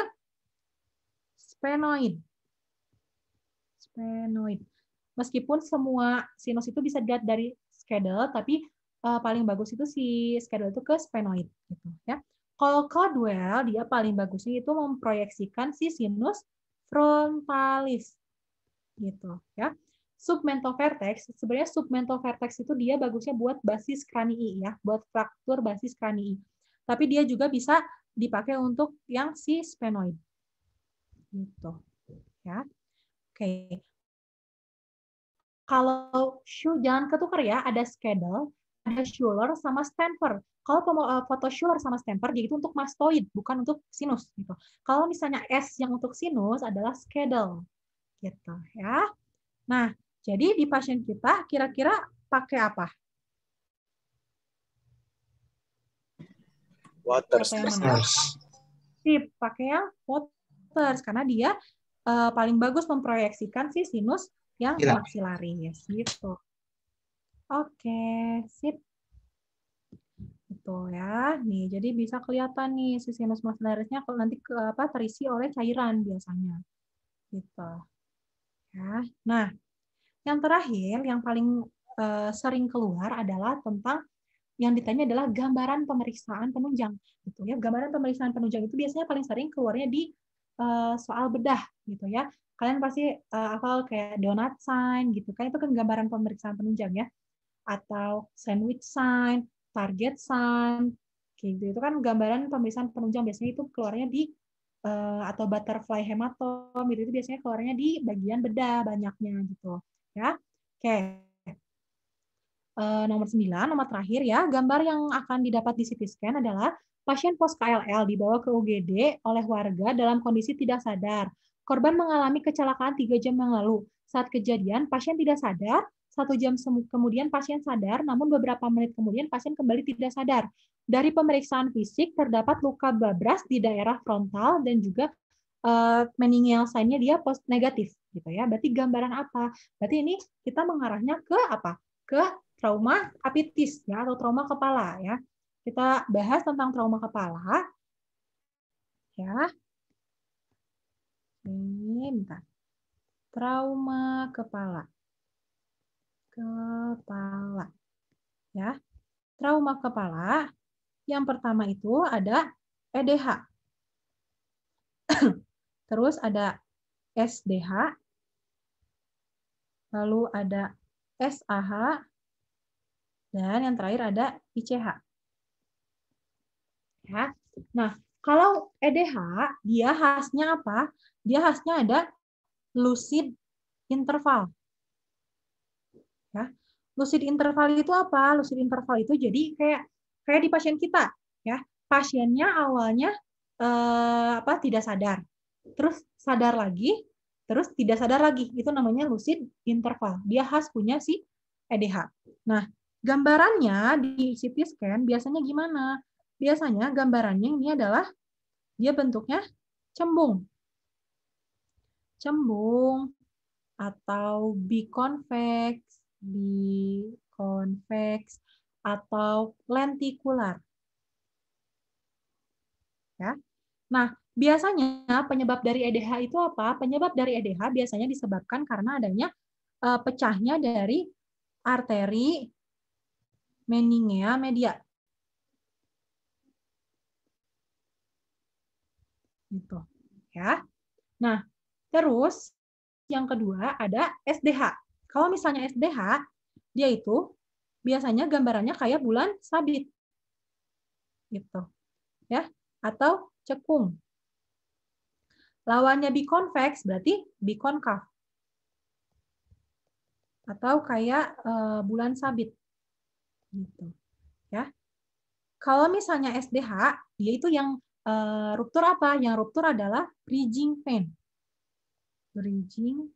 sphenoid. Sphenoid. Meskipun semua sinus itu bisa dilihat dari skedel, tapi uh, paling bagus itu si schedule itu ke sphenoid gitu ya. Kalau Caldwell dia paling bagusnya itu memproyeksikan si sinus frontalis gitu ya. Submental vertex, sebenarnya submental vertex itu dia bagusnya buat basis kranii ya, buat fraktur basis kranii. Tapi dia juga bisa dipakai untuk yang si sphenoid. Gitu. Ya. Oke. Okay. Kalau shoe jangan ketukar ya, ada schedule ada Schuller sama stamper, Kalau eh, foto Schuller sama stamper, dia itu untuk mastoid, bukan untuk sinus. Gitu. Kalau misalnya S yang untuk sinus adalah schedule. Gitu, ya. Nah, jadi di pasien kita kira-kira pakai apa? Water stress. Sip, pakai yang water karena dia uh, paling bagus memproyeksikan si sinus yang iya. maksilaris ya, gitu. Oke, sip. Gitu ya. Nih, jadi bisa kelihatan nih sinus muscularisnya kalau nanti ke apa terisi oleh cairan biasanya. Gitu. Ya. Nah, yang terakhir yang paling uh, sering keluar adalah tentang yang ditanya adalah gambaran pemeriksaan penunjang gitu ya gambaran pemeriksaan penunjang itu biasanya paling sering keluarnya di uh, soal bedah gitu ya kalian pasti uh, hafal kayak donat sign gitu kan itu kan gambaran pemeriksaan penunjang ya atau sandwich sign, target sign, gitu. Itu kan gambaran pemeriksaan penunjang biasanya itu keluarnya di eh, atau butterfly hematom gitu. itu biasanya keluarnya di bagian bedah banyaknya gitu ya. Oke. Okay. Eh, nomor 9, nomor terakhir ya, gambar yang akan didapat di CT scan adalah pasien pos KLL dibawa ke UGD oleh warga dalam kondisi tidak sadar. Korban mengalami kecelakaan tiga jam yang lalu. Saat kejadian, pasien tidak sadar, satu jam kemudian pasien sadar, namun beberapa menit kemudian pasien kembali tidak sadar. Dari pemeriksaan fisik terdapat luka babras di daerah frontal dan juga uh, eh, meningial sign-nya dia post negatif gitu ya. Berarti gambaran apa? Berarti ini kita mengarahnya ke apa? Ke trauma apitis ya atau trauma kepala ya. Kita bahas tentang trauma kepala. Ya. Ini bentar trauma kepala kepala. Ya. Trauma kepala yang pertama itu ada EDH. Terus ada SDH. Lalu ada SAH dan yang terakhir ada ICH. Ya. Nah, kalau EDH dia khasnya apa? Dia khasnya ada lucid interval lucid interval itu apa? Lucid interval itu jadi kayak kayak di pasien kita ya. Pasiennya awalnya eh, apa tidak sadar. Terus sadar lagi, terus tidak sadar lagi. Itu namanya lucid interval. Dia khas punya si EDH. Nah, gambarannya di CT scan biasanya gimana? Biasanya gambarannya ini adalah dia bentuknya cembung. Cembung atau biconvex bikonveks, atau lentikular. Ya. Nah, biasanya penyebab dari EDH itu apa? Penyebab dari EDH biasanya disebabkan karena adanya uh, pecahnya dari arteri meningea media. Gitu, ya. Nah, terus yang kedua ada SDH. Kalau misalnya SDH, dia itu biasanya gambarannya kayak bulan sabit. Gitu. Ya, atau cekung. Lawannya biconvex berarti biconcave, Atau kayak uh, bulan sabit. Gitu. Ya. Kalau misalnya SDH, dia itu yang uh, ruptur apa? Yang ruptur adalah bridging vein. Bridging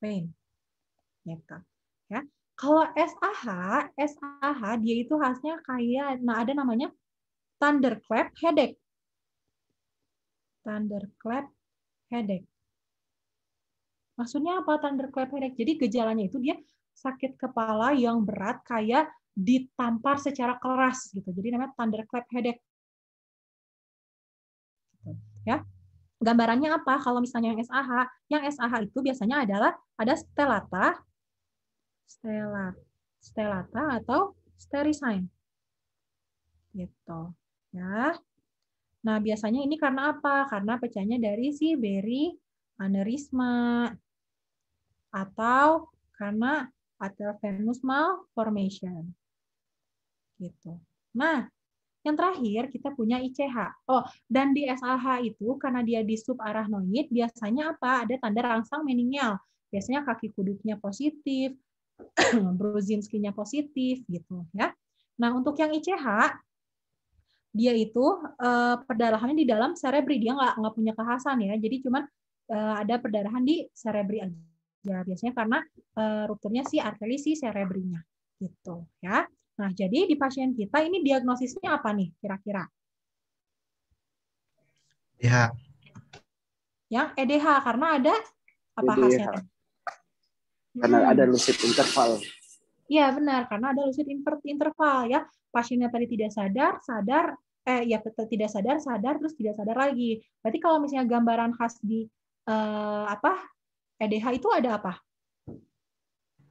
pain. Gitu. Ya, ya. Kalau SAH, SAH dia itu khasnya kayak nah ada namanya thunderclap headache. Thunderclap headache. Maksudnya apa thunderclap headache? Jadi gejalanya itu dia sakit kepala yang berat kayak ditampar secara keras gitu. Jadi namanya thunderclap headache. Gitu. Ya gambarannya apa kalau misalnya yang SAH? Yang SAH itu biasanya adalah ada stelata, stela, stelata atau sterisign. Gitu. Ya. Nah, biasanya ini karena apa? Karena pecahnya dari si beri aneurisma atau karena atrial venous malformation. Gitu. Nah, yang terakhir kita punya ICH. Oh, dan di SAH itu karena dia di subarachnoid biasanya apa? Ada tanda rangsang meningial. Biasanya kaki kuduknya positif, bruzinski-nya positif gitu ya. Nah, untuk yang ICH dia itu eh, perdarahannya di dalam serebri dia nggak nggak punya kehasan ya jadi cuman eh, ada perdarahan di serebri aja biasanya karena eh, rupturnya si arteri si serebrinya gitu ya Nah, jadi di pasien kita ini diagnosisnya apa nih kira-kira? Ya. Yang EDH karena ada apa EDH. hasilnya? Karena hmm. ada lucid interval. Iya benar karena ada lucid interval ya pasiennya tadi tidak sadar sadar eh ya tidak sadar sadar terus tidak sadar lagi berarti kalau misalnya gambaran khas di eh, apa EDH itu ada apa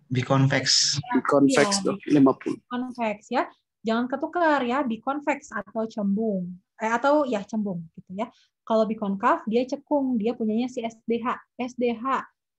biconvex. Biconvex ya, lima puluh. Biconvex ya, jangan ketukar ya biconvex atau cembung eh, atau ya cembung gitu ya. Kalau biconcave dia cekung, dia punyanya si SDH. SDH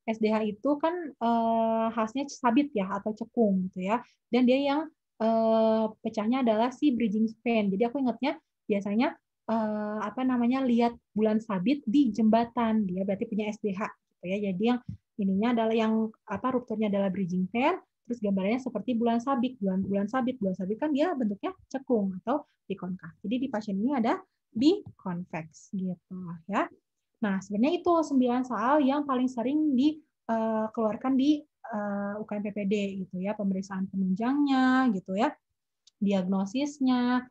SDH itu kan eh, khasnya sabit ya atau cekung gitu ya. Dan dia yang eh, pecahnya adalah si bridging span. Jadi aku ingatnya biasanya eh, apa namanya lihat bulan sabit di jembatan. Dia berarti punya SDH gitu ya. Jadi yang ininya adalah yang apa rupturnya adalah bridging pair, terus gambarnya seperti bulan sabit bulan bulan sabit bulan sabit kan dia bentuknya cekung atau bikonkaf jadi di pasien ini ada bikonveks gitu ya nah sebenarnya itu sembilan soal yang paling sering dikeluarkan di uh, UKM PPD gitu ya pemeriksaan penunjangnya gitu ya diagnosisnya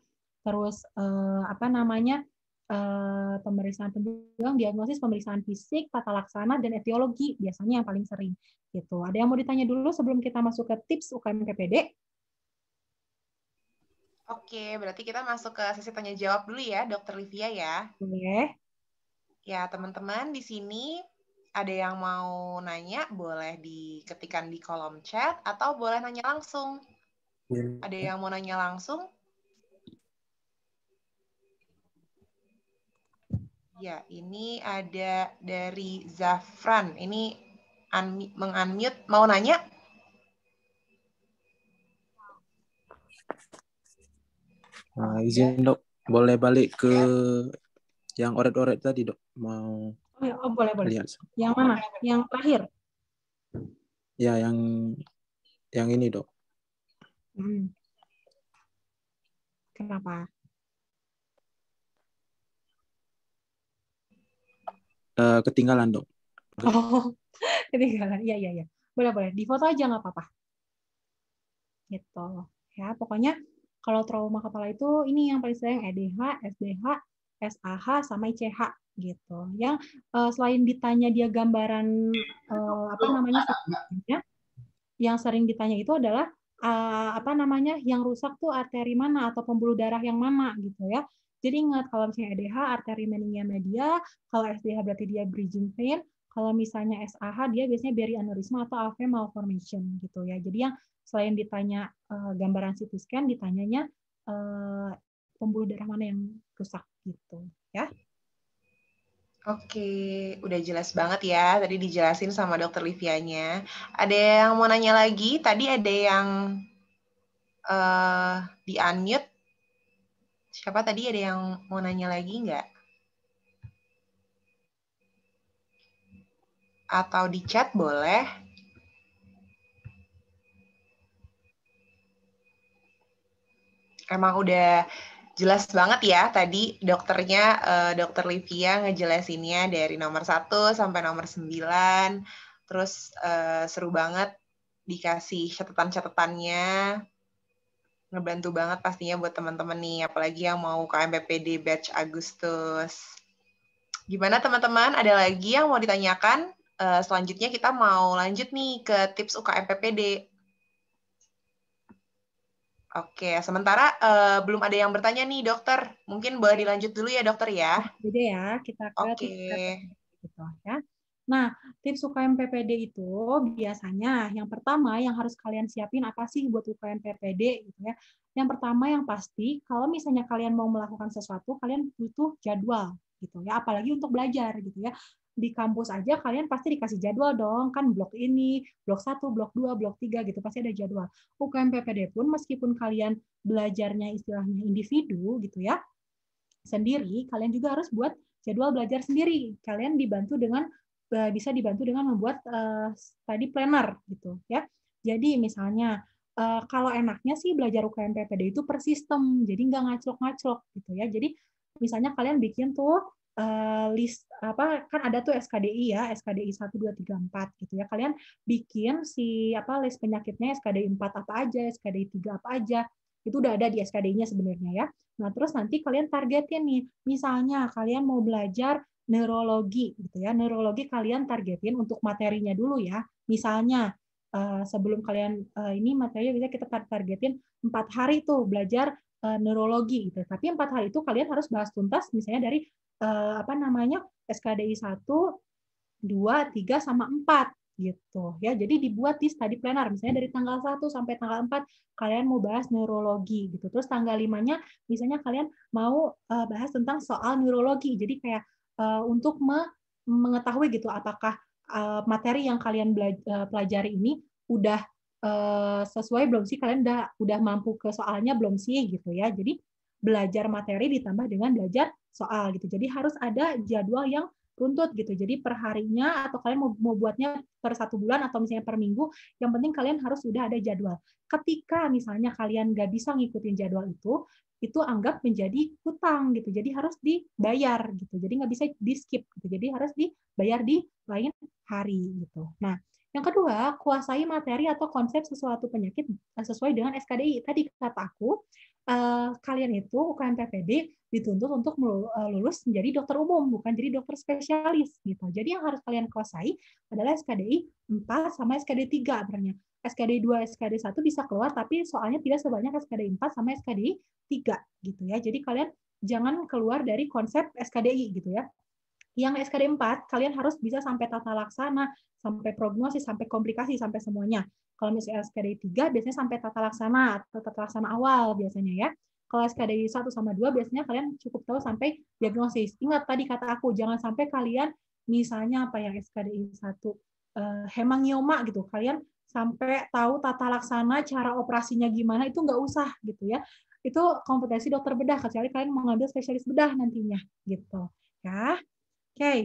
terus eh, apa namanya Eh, pemeriksaan penjuang, diagnosis, pemeriksaan fisik, tata laksana, dan etiologi biasanya yang paling sering. Gitu. Ada yang mau ditanya dulu sebelum kita masuk ke tips UKM KPD? Oke, berarti kita masuk ke sesi tanya jawab dulu ya, Dokter Livia ya. Oke. Ya, teman-teman di sini ada yang mau nanya, boleh diketikan di kolom chat atau boleh nanya langsung. Ada yang mau nanya langsung? Ya, ini ada dari Zafran. Ini mengunmute. Mau nanya? Nah, izin dok, boleh balik ke ya. yang oret-oret tadi dok. Mau oh, ya, oh, boleh boleh. Lihat. Yang mana? Yang terakhir? Ya, yang yang ini dok. Hmm. Kenapa? Eh, ketinggalan dong. Oh, ketinggalan. Iya, iya, iya. Boleh, boleh. Di foto aja nggak apa-apa. Gitu. Ya, pokoknya kalau trauma kepala itu ini yang paling sering EDH, SDH, SAH sama ICH gitu. Yang uh, selain ditanya dia gambaran uh, apa namanya ya, yang sering ditanya itu adalah uh, apa namanya yang rusak tuh arteri mana atau pembuluh darah yang mana gitu ya. Jadi ingat kalau misalnya EDH arteri meningnya media, kalau SDH berarti dia bridging vein, kalau misalnya SAH dia biasanya beri aneurisma atau AV malformation gitu ya. Jadi yang selain ditanya uh, gambaran CT scan ditanyanya uh, pembuluh darah mana yang rusak gitu ya. Oke, udah jelas banget ya. Tadi dijelasin sama dokter Livianya. Ada yang mau nanya lagi? Tadi ada yang uh, di unmute Siapa tadi ada yang mau nanya lagi nggak? Atau di chat boleh. Emang udah jelas banget ya tadi dokternya uh, dokter Livia ngejelasinnya dari nomor 1 sampai nomor 9 terus uh, seru banget dikasih catatan-catatannya ngebantu banget pastinya buat teman-teman nih, apalagi yang mau ke MPPD batch Agustus. Gimana teman-teman? Ada lagi yang mau ditanyakan? Uh, selanjutnya kita mau lanjut nih ke tips UKM PPD. Oke, sementara uh, belum ada yang bertanya nih dokter. Mungkin boleh dilanjut dulu ya dokter ya. Jadi ya, kita Oke. Tips gitu ya. Nah, tips UKM PPD itu biasanya yang pertama yang harus kalian siapin apa sih buat UKM PPD gitu ya. Yang pertama yang pasti kalau misalnya kalian mau melakukan sesuatu, kalian butuh jadwal gitu ya, apalagi untuk belajar gitu ya. Di kampus aja kalian pasti dikasih jadwal dong, kan blok ini, blok satu blok dua blok tiga gitu, pasti ada jadwal. UKM PPD pun meskipun kalian belajarnya istilahnya individu gitu ya, sendiri, kalian juga harus buat jadwal belajar sendiri. Kalian dibantu dengan Eh, bisa dibantu dengan membuat uh, eh, study planner gitu ya. Jadi misalnya uh, kalau enaknya sih belajar UKM PPD itu per sistem, jadi nggak ngaclok-ngaclok gitu ya. Jadi misalnya kalian bikin tuh uh, list apa kan ada tuh SKDI ya, SKDI 1 2 3 4 gitu ya. Kalian bikin si apa list penyakitnya SKDI 4 apa aja, SKDI 3 apa aja. Itu udah ada di SKDI-nya sebenarnya ya. Nah, terus nanti kalian targetin nih. Misalnya kalian mau belajar neurologi gitu ya. Neurologi kalian targetin untuk materinya dulu ya. Misalnya eh, sebelum kalian eh, ini materinya bisa kita targetin empat hari tuh belajar eh, neurologi gitu. Tapi empat hari itu kalian harus bahas tuntas misalnya dari apa namanya SKDI satu dua tiga sama empat gitu ya. Jadi dibuat di study planner misalnya dari tanggal 1 sampai tanggal 4 kalian mau bahas neurologi gitu. Terus tanggal 5-nya misalnya kalian mau bahas tentang soal neurologi. Jadi kayak uh, untuk me mengetahui gitu apakah uh, materi yang kalian eh, pelajari ini udah uh, sesuai belum sih kalian udah udah mampu ke soalnya belum sih gitu ya. Jadi belajar materi ditambah dengan belajar soal gitu. Jadi harus ada jadwal yang runtut gitu. Jadi perharinya atau kalian mau, mau buatnya per satu bulan atau misalnya per minggu, yang penting kalian harus sudah ada jadwal. Ketika misalnya kalian nggak bisa ngikutin jadwal itu, itu anggap menjadi hutang gitu. Jadi harus dibayar gitu. Jadi nggak bisa di skip gitu. Jadi harus dibayar di lain hari gitu. Nah, yang kedua, kuasai materi atau konsep sesuatu penyakit eh, sesuai dengan SKDI. Tadi kata aku, uh, kalian itu UKM PPD dituntut untuk eh, lulus menjadi dokter umum, bukan jadi dokter spesialis gitu. Jadi yang harus kalian kuasai adalah SKDI 4 sama SKD 3 sebenarnya. SKD 2, SKD 1 bisa keluar, tapi soalnya tidak sebanyak SKD 4 sama SKD 3 gitu ya. Jadi kalian jangan keluar dari konsep SKDI gitu ya yang SKD 4 kalian harus bisa sampai tata laksana, sampai prognosis, sampai komplikasi, sampai semuanya. Kalau misalnya SKD 3 biasanya sampai tata laksana atau tata laksana awal biasanya ya. Kalau SKD 1 sama 2 biasanya kalian cukup tahu sampai diagnosis. Ingat tadi kata aku, jangan sampai kalian misalnya apa yang skd 1 eh, hemangioma gitu. Kalian sampai tahu tata laksana cara operasinya gimana itu nggak usah gitu ya itu kompetensi dokter bedah kecuali kalian mau ngambil spesialis bedah nantinya gitu ya okay.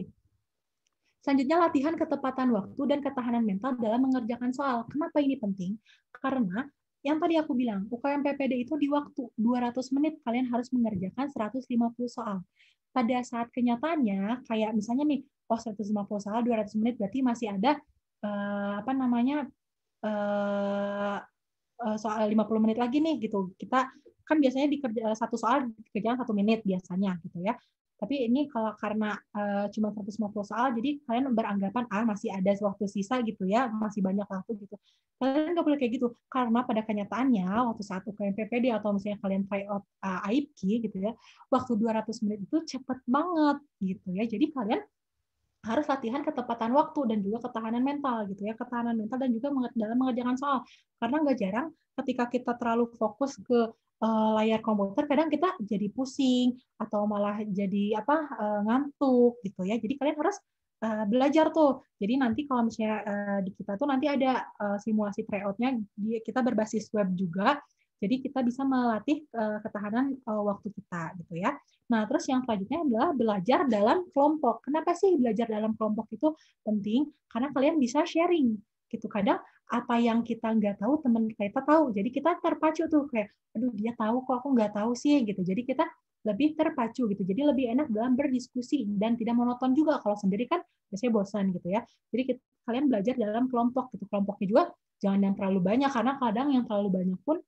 Selanjutnya latihan ketepatan waktu dan ketahanan mental dalam mengerjakan soal. Kenapa ini penting? Karena yang tadi aku bilang, UKM PPD itu di waktu 200 menit kalian harus mengerjakan 150 soal. Pada saat kenyataannya, kayak misalnya nih, oh 150 soal 200 menit berarti masih ada eh, apa namanya eh, eh soal 50 menit lagi nih gitu. Kita kan biasanya dikerja eh, satu soal dikerjakan satu menit biasanya gitu ya. Tapi ini kalau karena uh, cuma 150 soal, jadi kalian beranggapan ah masih ada waktu sisa gitu ya, masih banyak waktu gitu. Kalian nggak boleh kayak gitu karena pada kenyataannya waktu saat UKM PPD atau misalnya kalian try out uh, eh, AIPKI gitu ya, waktu 200 menit itu cepet banget gitu ya. Jadi kalian harus latihan ketepatan waktu dan juga ketahanan mental gitu ya ketahanan mental dan juga dalam mengerjakan soal karena nggak jarang ketika kita terlalu fokus ke uh, layar komputer kadang kita jadi pusing atau malah jadi apa uh, ngantuk gitu ya. Jadi kalian harus uh, belajar tuh. Jadi nanti kalau misalnya uh, di kita tuh nanti ada uh, simulasi tryoutnya, kita berbasis web juga. Jadi kita bisa melatih uh, ketahanan uh, waktu kita gitu ya. Nah, terus yang selanjutnya adalah belajar dalam kelompok. Kenapa sih belajar dalam kelompok itu penting? Karena kalian bisa sharing gitu. Kadang apa yang kita nggak tahu teman kita tahu jadi kita terpacu tuh kayak aduh dia tahu kok aku nggak tahu sih gitu jadi kita lebih terpacu gitu. Jadi lebih enak dalam berdiskusi dan tidak monoton juga kalau sendiri kan biasanya bosan gitu ya. Jadi kita, kalian belajar dalam kelompok gitu. Kelompoknya juga jangan yang terlalu banyak karena kadang yang terlalu banyak pun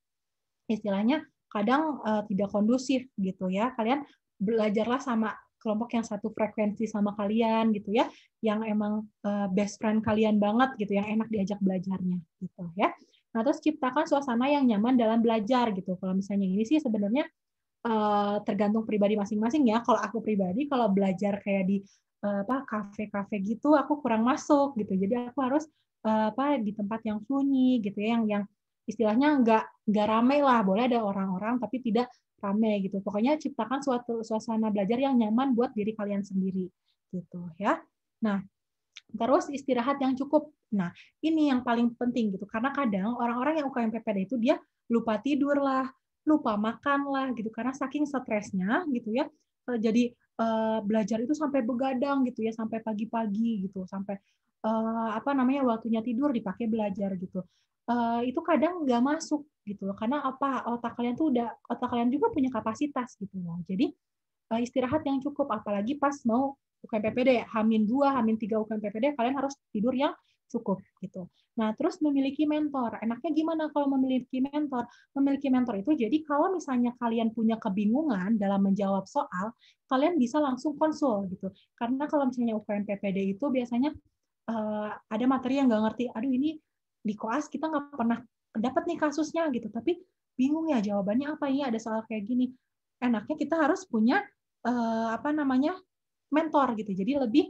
istilahnya kadang uh, tidak kondusif gitu ya. Kalian belajarlah sama kelompok yang satu frekuensi sama kalian gitu ya, yang emang eh, best friend kalian banget gitu, yang enak diajak belajarnya gitu ya. Nah, terus ciptakan suasana yang nyaman dalam belajar gitu. Kalau misalnya ini sih sebenarnya eh, tergantung pribadi masing-masing ya. Kalau aku pribadi kalau belajar kayak di eh, apa kafe-kafe gitu aku kurang masuk gitu. Jadi aku harus uh, apa di tempat yang sunyi gitu ya, yang yang istilahnya nggak nggak rame lah boleh ada orang-orang tapi tidak rame gitu. Pokoknya ciptakan suatu suasana belajar yang nyaman buat diri kalian sendiri gitu ya. Nah, terus istirahat yang cukup. Nah, ini yang paling penting gitu karena kadang orang-orang yang UKM PPD itu dia lupa tidur lah, lupa makan lah gitu karena saking stresnya gitu ya. Eh, jadi eh, belajar itu sampai begadang gitu ya, sampai pagi-pagi gitu, sampai eh, apa namanya waktunya tidur dipakai belajar gitu. itu kadang nggak masuk gitu loh. Karena apa? Otak kalian tuh udah otak kalian juga punya kapasitas gitu loh. Jadi eh, istirahat yang cukup apalagi pas mau ukm ppd Hamin 2, Hamin 3 ppd kalian harus tidur yang cukup gitu. Nah, terus memiliki mentor. Enaknya gimana kalau memiliki mentor? Memiliki mentor itu jadi kalau misalnya kalian punya kebingungan dalam menjawab soal, kalian bisa langsung konsul gitu. Karena kalau misalnya ukm ppd itu biasanya uh, ada materi yang nggak ngerti. Aduh, ini di koas kita nggak pernah dapat nih kasusnya gitu tapi bingung ya jawabannya apa ya ada soal kayak gini enaknya kita harus punya eh, apa namanya mentor gitu jadi lebih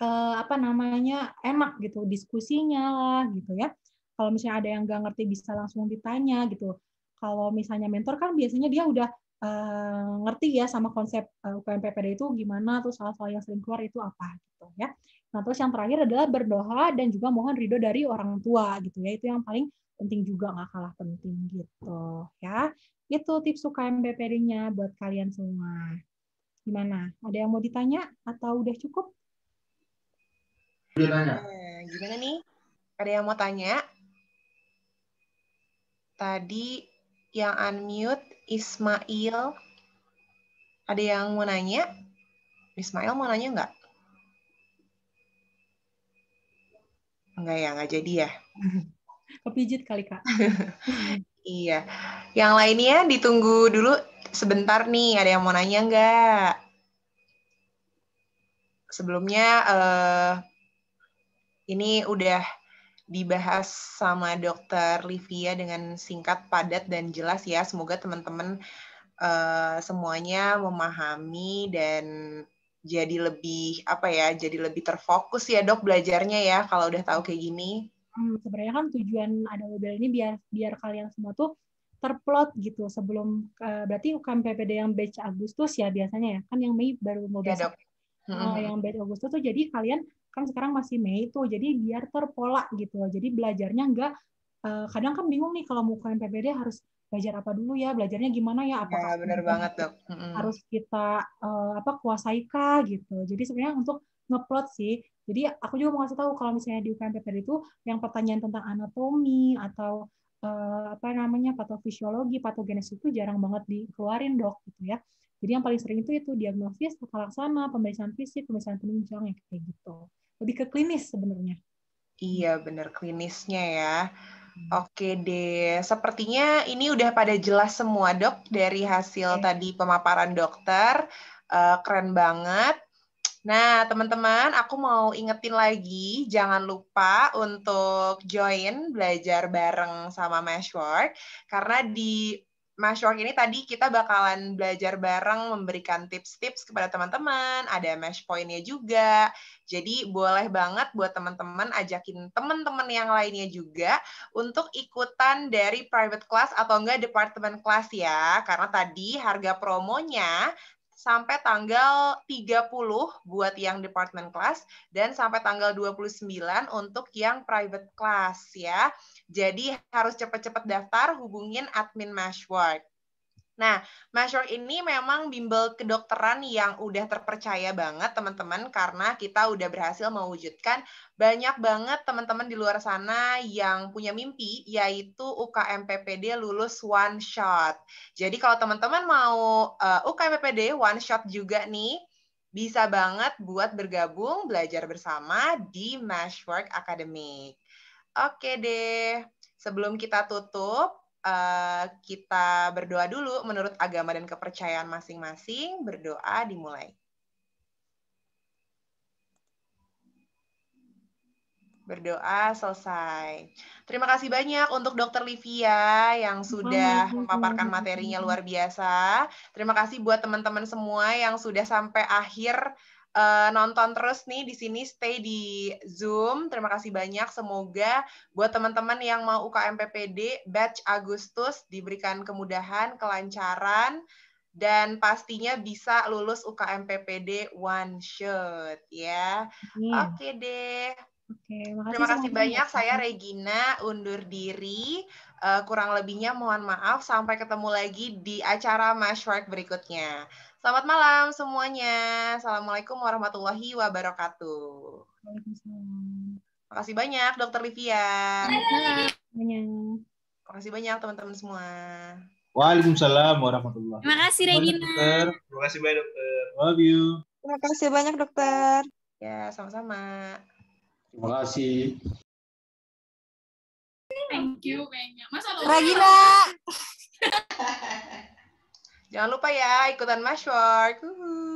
eh, apa namanya enak gitu diskusinya lah gitu ya kalau misalnya ada yang nggak ngerti bisa langsung ditanya gitu kalau misalnya mentor kan biasanya dia udah uh, ngerti ya sama konsep uh, itu gimana tuh soal-soal yang sering keluar itu apa gitu ya nah terus yang terakhir adalah berdoa dan juga mohon ridho dari orang tua gitu ya itu yang paling penting juga nggak kalah penting gitu ya. Itu tips UKM BPD-nya buat kalian semua. Gimana? Ada yang mau ditanya atau udah cukup? gimana eh, gimana nih? Ada yang mau tanya? Tadi yang unmute Ismail. Ada yang mau nanya? Ismail mau nanya nggak? Enggak ya, nggak jadi ya. Pijit kali kak. iya. Yang lainnya ditunggu dulu sebentar nih. Ada yang mau nanya nggak? Sebelumnya uh, ini udah dibahas sama dokter Livia dengan singkat, padat, dan jelas ya. Semoga teman-teman uh, semuanya memahami dan jadi lebih apa ya jadi lebih terfokus ya dok belajarnya ya kalau udah tahu kayak gini hmm, sebenarnya kan tujuan ada webel ini biar biar kalian semua tuh terplot gitu sebelum uh, berarti UKM PPD yang batch Agustus ya biasanya ya kan yang Mei baru mau Ya, -hmm. Eh, yang batch Agustus tuh jadi kalian kan sekarang masih Mei tuh jadi biar terpola gitu Jadi belajarnya enggak uh, eh, kadang kan bingung nih kalau mau kalian PPD harus belajar apa dulu ya, belajarnya gimana ya, iya, apa ya, benar banget, dok. Hmm. harus kita uh, apa kuasai kah gitu. Jadi sebenarnya untuk ngeplot sih jadi aku juga mau kasih tahu kalau misalnya di PPD itu yang pertanyaan tentang anatomi atau eh, apa namanya patofisiologi, patogenesis itu jarang banget dikeluarin dok gitu ya. Jadi yang paling sering itu itu diagnosis, tata laksana, pemeriksaan fisik, pemeriksaan penunjang ya kayak gitu. Lebih ke klinis sebenarnya. Iya benar klinisnya ya. Hmm. Oke deh, sepertinya ini udah pada jelas semua dok dari hasil Oke. Iya. tadi pemaparan dokter. Uh, keren banget. Nah, teman-teman, aku mau ingetin lagi, jangan lupa untuk join belajar bareng sama Meshwork, karena di Meshwork ini tadi kita bakalan belajar bareng memberikan tips-tips kepada teman-teman, ada mesh point-nya juga. Jadi boleh banget buat teman-teman ajakin teman-teman yang lainnya juga untuk ikutan dari private class atau enggak departemen class ya. Karena tadi harga promonya sampai tanggal 30 buat yang department class dan sampai tanggal 29 untuk yang private class ya. Jadi harus cepat-cepat daftar hubungin admin Meshwork. Nah, Masyur ini memang bimbel kedokteran yang udah terpercaya banget teman-teman karena kita udah berhasil mewujudkan banyak banget teman-teman di luar sana yang punya mimpi yaitu UKM PPD lulus one shot. Jadi kalau teman-teman mau uh, eh, UKM PPD one shot juga nih, bisa banget buat bergabung belajar bersama di Mashwork Academy Oke deh, sebelum kita tutup, Eh, kita berdoa dulu menurut agama dan kepercayaan masing-masing. Berdoa dimulai. Berdoa selesai. Terima kasih banyak untuk Dokter Livia yang sudah memaparkan materinya luar biasa. Terima kasih buat teman-teman semua yang sudah sampai akhir uh, nonton terus nih di sini stay di Zoom. Terima kasih banyak. Semoga buat teman-teman yang mau UKM PPD batch Agustus diberikan kemudahan, kelancaran dan pastinya bisa lulus UKM PPD one shot ya. Yeah. Oke okay deh. Oke, Terima kasih ya, banyak. Saya Regina undur diri. Uh, kurang lebihnya mohon maaf. Sampai ketemu lagi di acara Mashwork berikutnya. Selamat malam semuanya. Assalamualaikum warahmatullahi wabarakatuh. Terima kasih banyak Dokter Livia. kasih banyak teman-teman semua. Waalaikumsalam warahmatullahi Terima kasih Regina. Terima kasih banyak dokter. Love you. Terima kasih banyak dokter. Ya, sama-sama. Terima kasih. Thank you banyak. Masa Regina. Jangan lupa ya ikutan Mashwork. Uhuh.